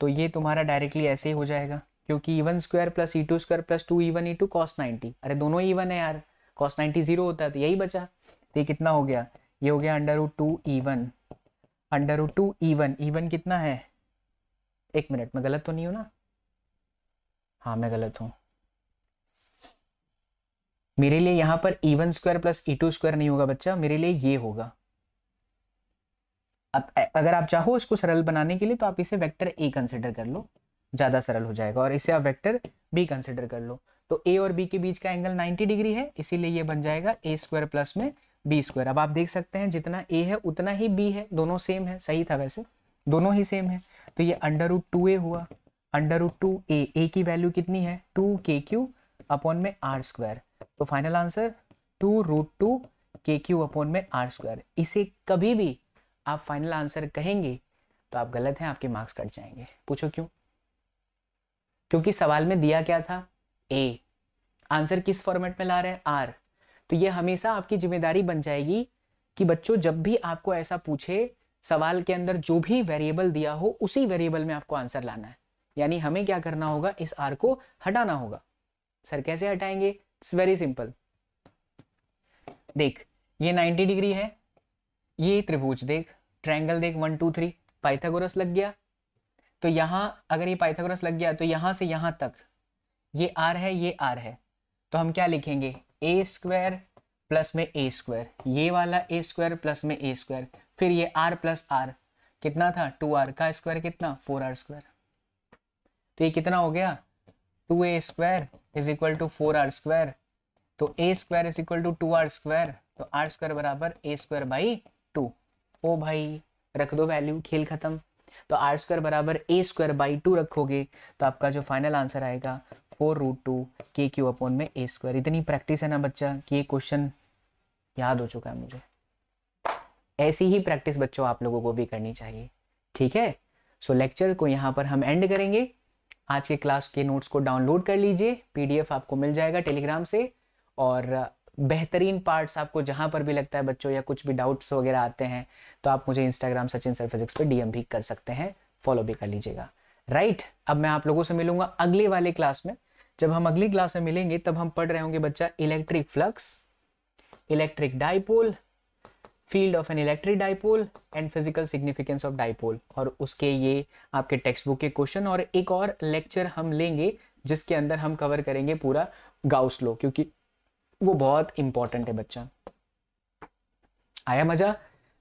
तो ये तुम्हारा डायरेक्टली ऐसे ही हो जाएगा क्योंकि E one square plus E two square plus two E one E two cos ninety अरे दोनों ई वन है यार कॉस नाइन्टी जीरो होता है तो यही बचा तो ये कितना हो गया ये हो गया under root two E one under root two E one E one कितना है एक मिनट मैं गलत तो नहीं हूँ ना हाँ मैं गलत हूँ मेरे लिए यहाँ पर E one square plus E two square नहीं होगा बच्चा मेरे लिए ये होगा अब अगर आप चाहो इसको सरल बनाने के लिए तो आप इसे वेक्टर ए कंसिडर कर लो ज़्यादा सरल हो जाएगा और इसे आप वेक्टर बी कंसिडर कर लो तो ए और बी के बीच का एंगल 90 डिग्री है इसीलिए ये बन जाएगा ए स्क्वायर प्लस में बी स्क्वायर अब आप देख सकते हैं जितना ए है उतना ही बी है दोनों सेम है सही था वैसे दोनों ही सेम है तो ये अंडर रूट टू ए हुआ under root two A A की वैल्यू कितनी है टू के क्यू अपॉन में आर स्क्वायर तो final answer two root two K Q upon में आर स्क्वायर इसे कभी भी आप फाइनल आंसर कहेंगे तो आप गलत हैं आपके मार्क्स कट जाएंगे पूछो क्यों क्योंकि सवाल में दिया क्या था ए आंसर किस फॉर्मेट में ला रहे हैं आर तो ये हमेशा आपकी जिम्मेदारी बन जाएगी कि बच्चों जब भी आपको ऐसा पूछे सवाल के अंदर जो भी वेरिएबल दिया हो उसी वेरिएबल में आपको आंसर लाना है यानी हमें क्या करना होगा इस आर को हटाना होगा सर कैसे हटाएंगे इट्स वेरी सिंपल देख ये 90 डिग्री है ये त्रिभुज देख ट्रायंगल देख वन टू थ्री पाइथागोरस लग गया तो यहां अगर ये पाइथागोरस लग गया तो यहां से यहां तक ये आर है ये आर है तो हम क्या लिखेंगे ए स्क्वायर प्लस में ए स्क्वायर ये वाला ए स्क्वायर प्लस में ए स्क्वायर फिर ये आर प्लस आर कितना था टू आर का स्क्वायर कितना फोर आर स्क्वायर तो ये कितना हो गया two A square is equal to four R square तो A square is equal to two R square तो आर स्क्वायर बराबर ए स्क्वायर बाई टू ओ भाई रख दो वैल्यू खेल खत्म तो आर स्क्वायर बराबर ए स्क्वायर बाई टू रखोगे तो आपका जो फाइनल आंसर आएगा four root two K Q upon में ए स्क्वायर इतनी प्रैक्टिस है ना बच्चा कि ये क्वेश्चन याद हो चुका है मुझे ऐसी ही प्रैक्टिस बच्चों आप लोगों को भी करनी चाहिए ठीक है सो so, लेक्चर को यहाँ पर हम एंड करेंगे आज के क्लास के नोट्स को डाउनलोड कर लीजिए पीडीएफ आपको मिल जाएगा टेलीग्राम से और बेहतरीन पार्ट्स आपको जहाँ पर भी लगता है बच्चों या कुछ भी डाउट्स वगैरह आते हैं तो आप मुझे इंस्टाग्राम सचिन सर फिजिक्स पर डीएम भी कर सकते हैं फॉलो भी कर लीजिएगा राइट right, अब मैं आप लोगों से मिलूंगा अगले वाले क्लास में जब हम अगली क्लास में मिलेंगे तब हम पढ़ रहे होंगे बच्चा electric flux electric dipole field of an electric dipole and physical significance of dipole और उसके ये आपके टेक्स्ट बुक के क्वेश्चन और एक और लेक्चर हम लेंगे जिसके अंदर हम कवर करेंगे पूरा गाउस लो क्योंकि वो बहुत इंपॉर्टेंट है बच्चा आया मजा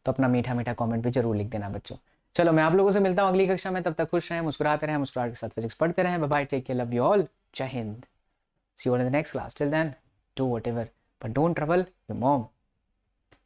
तो अपना मीठा मीठा कमेंट भी जरूर लिख देना बच्चों चलो मैं आप लोगों से मिलता हूँ अगली कक्षा में तब तक खुश रहें मुस्कुराते रहें मुस्कुराहट के साथ फिजिक्स पढ़ते रहें bye take care love you all Jai See you all in the next class. Till then, do whatever, but don't trouble your mom.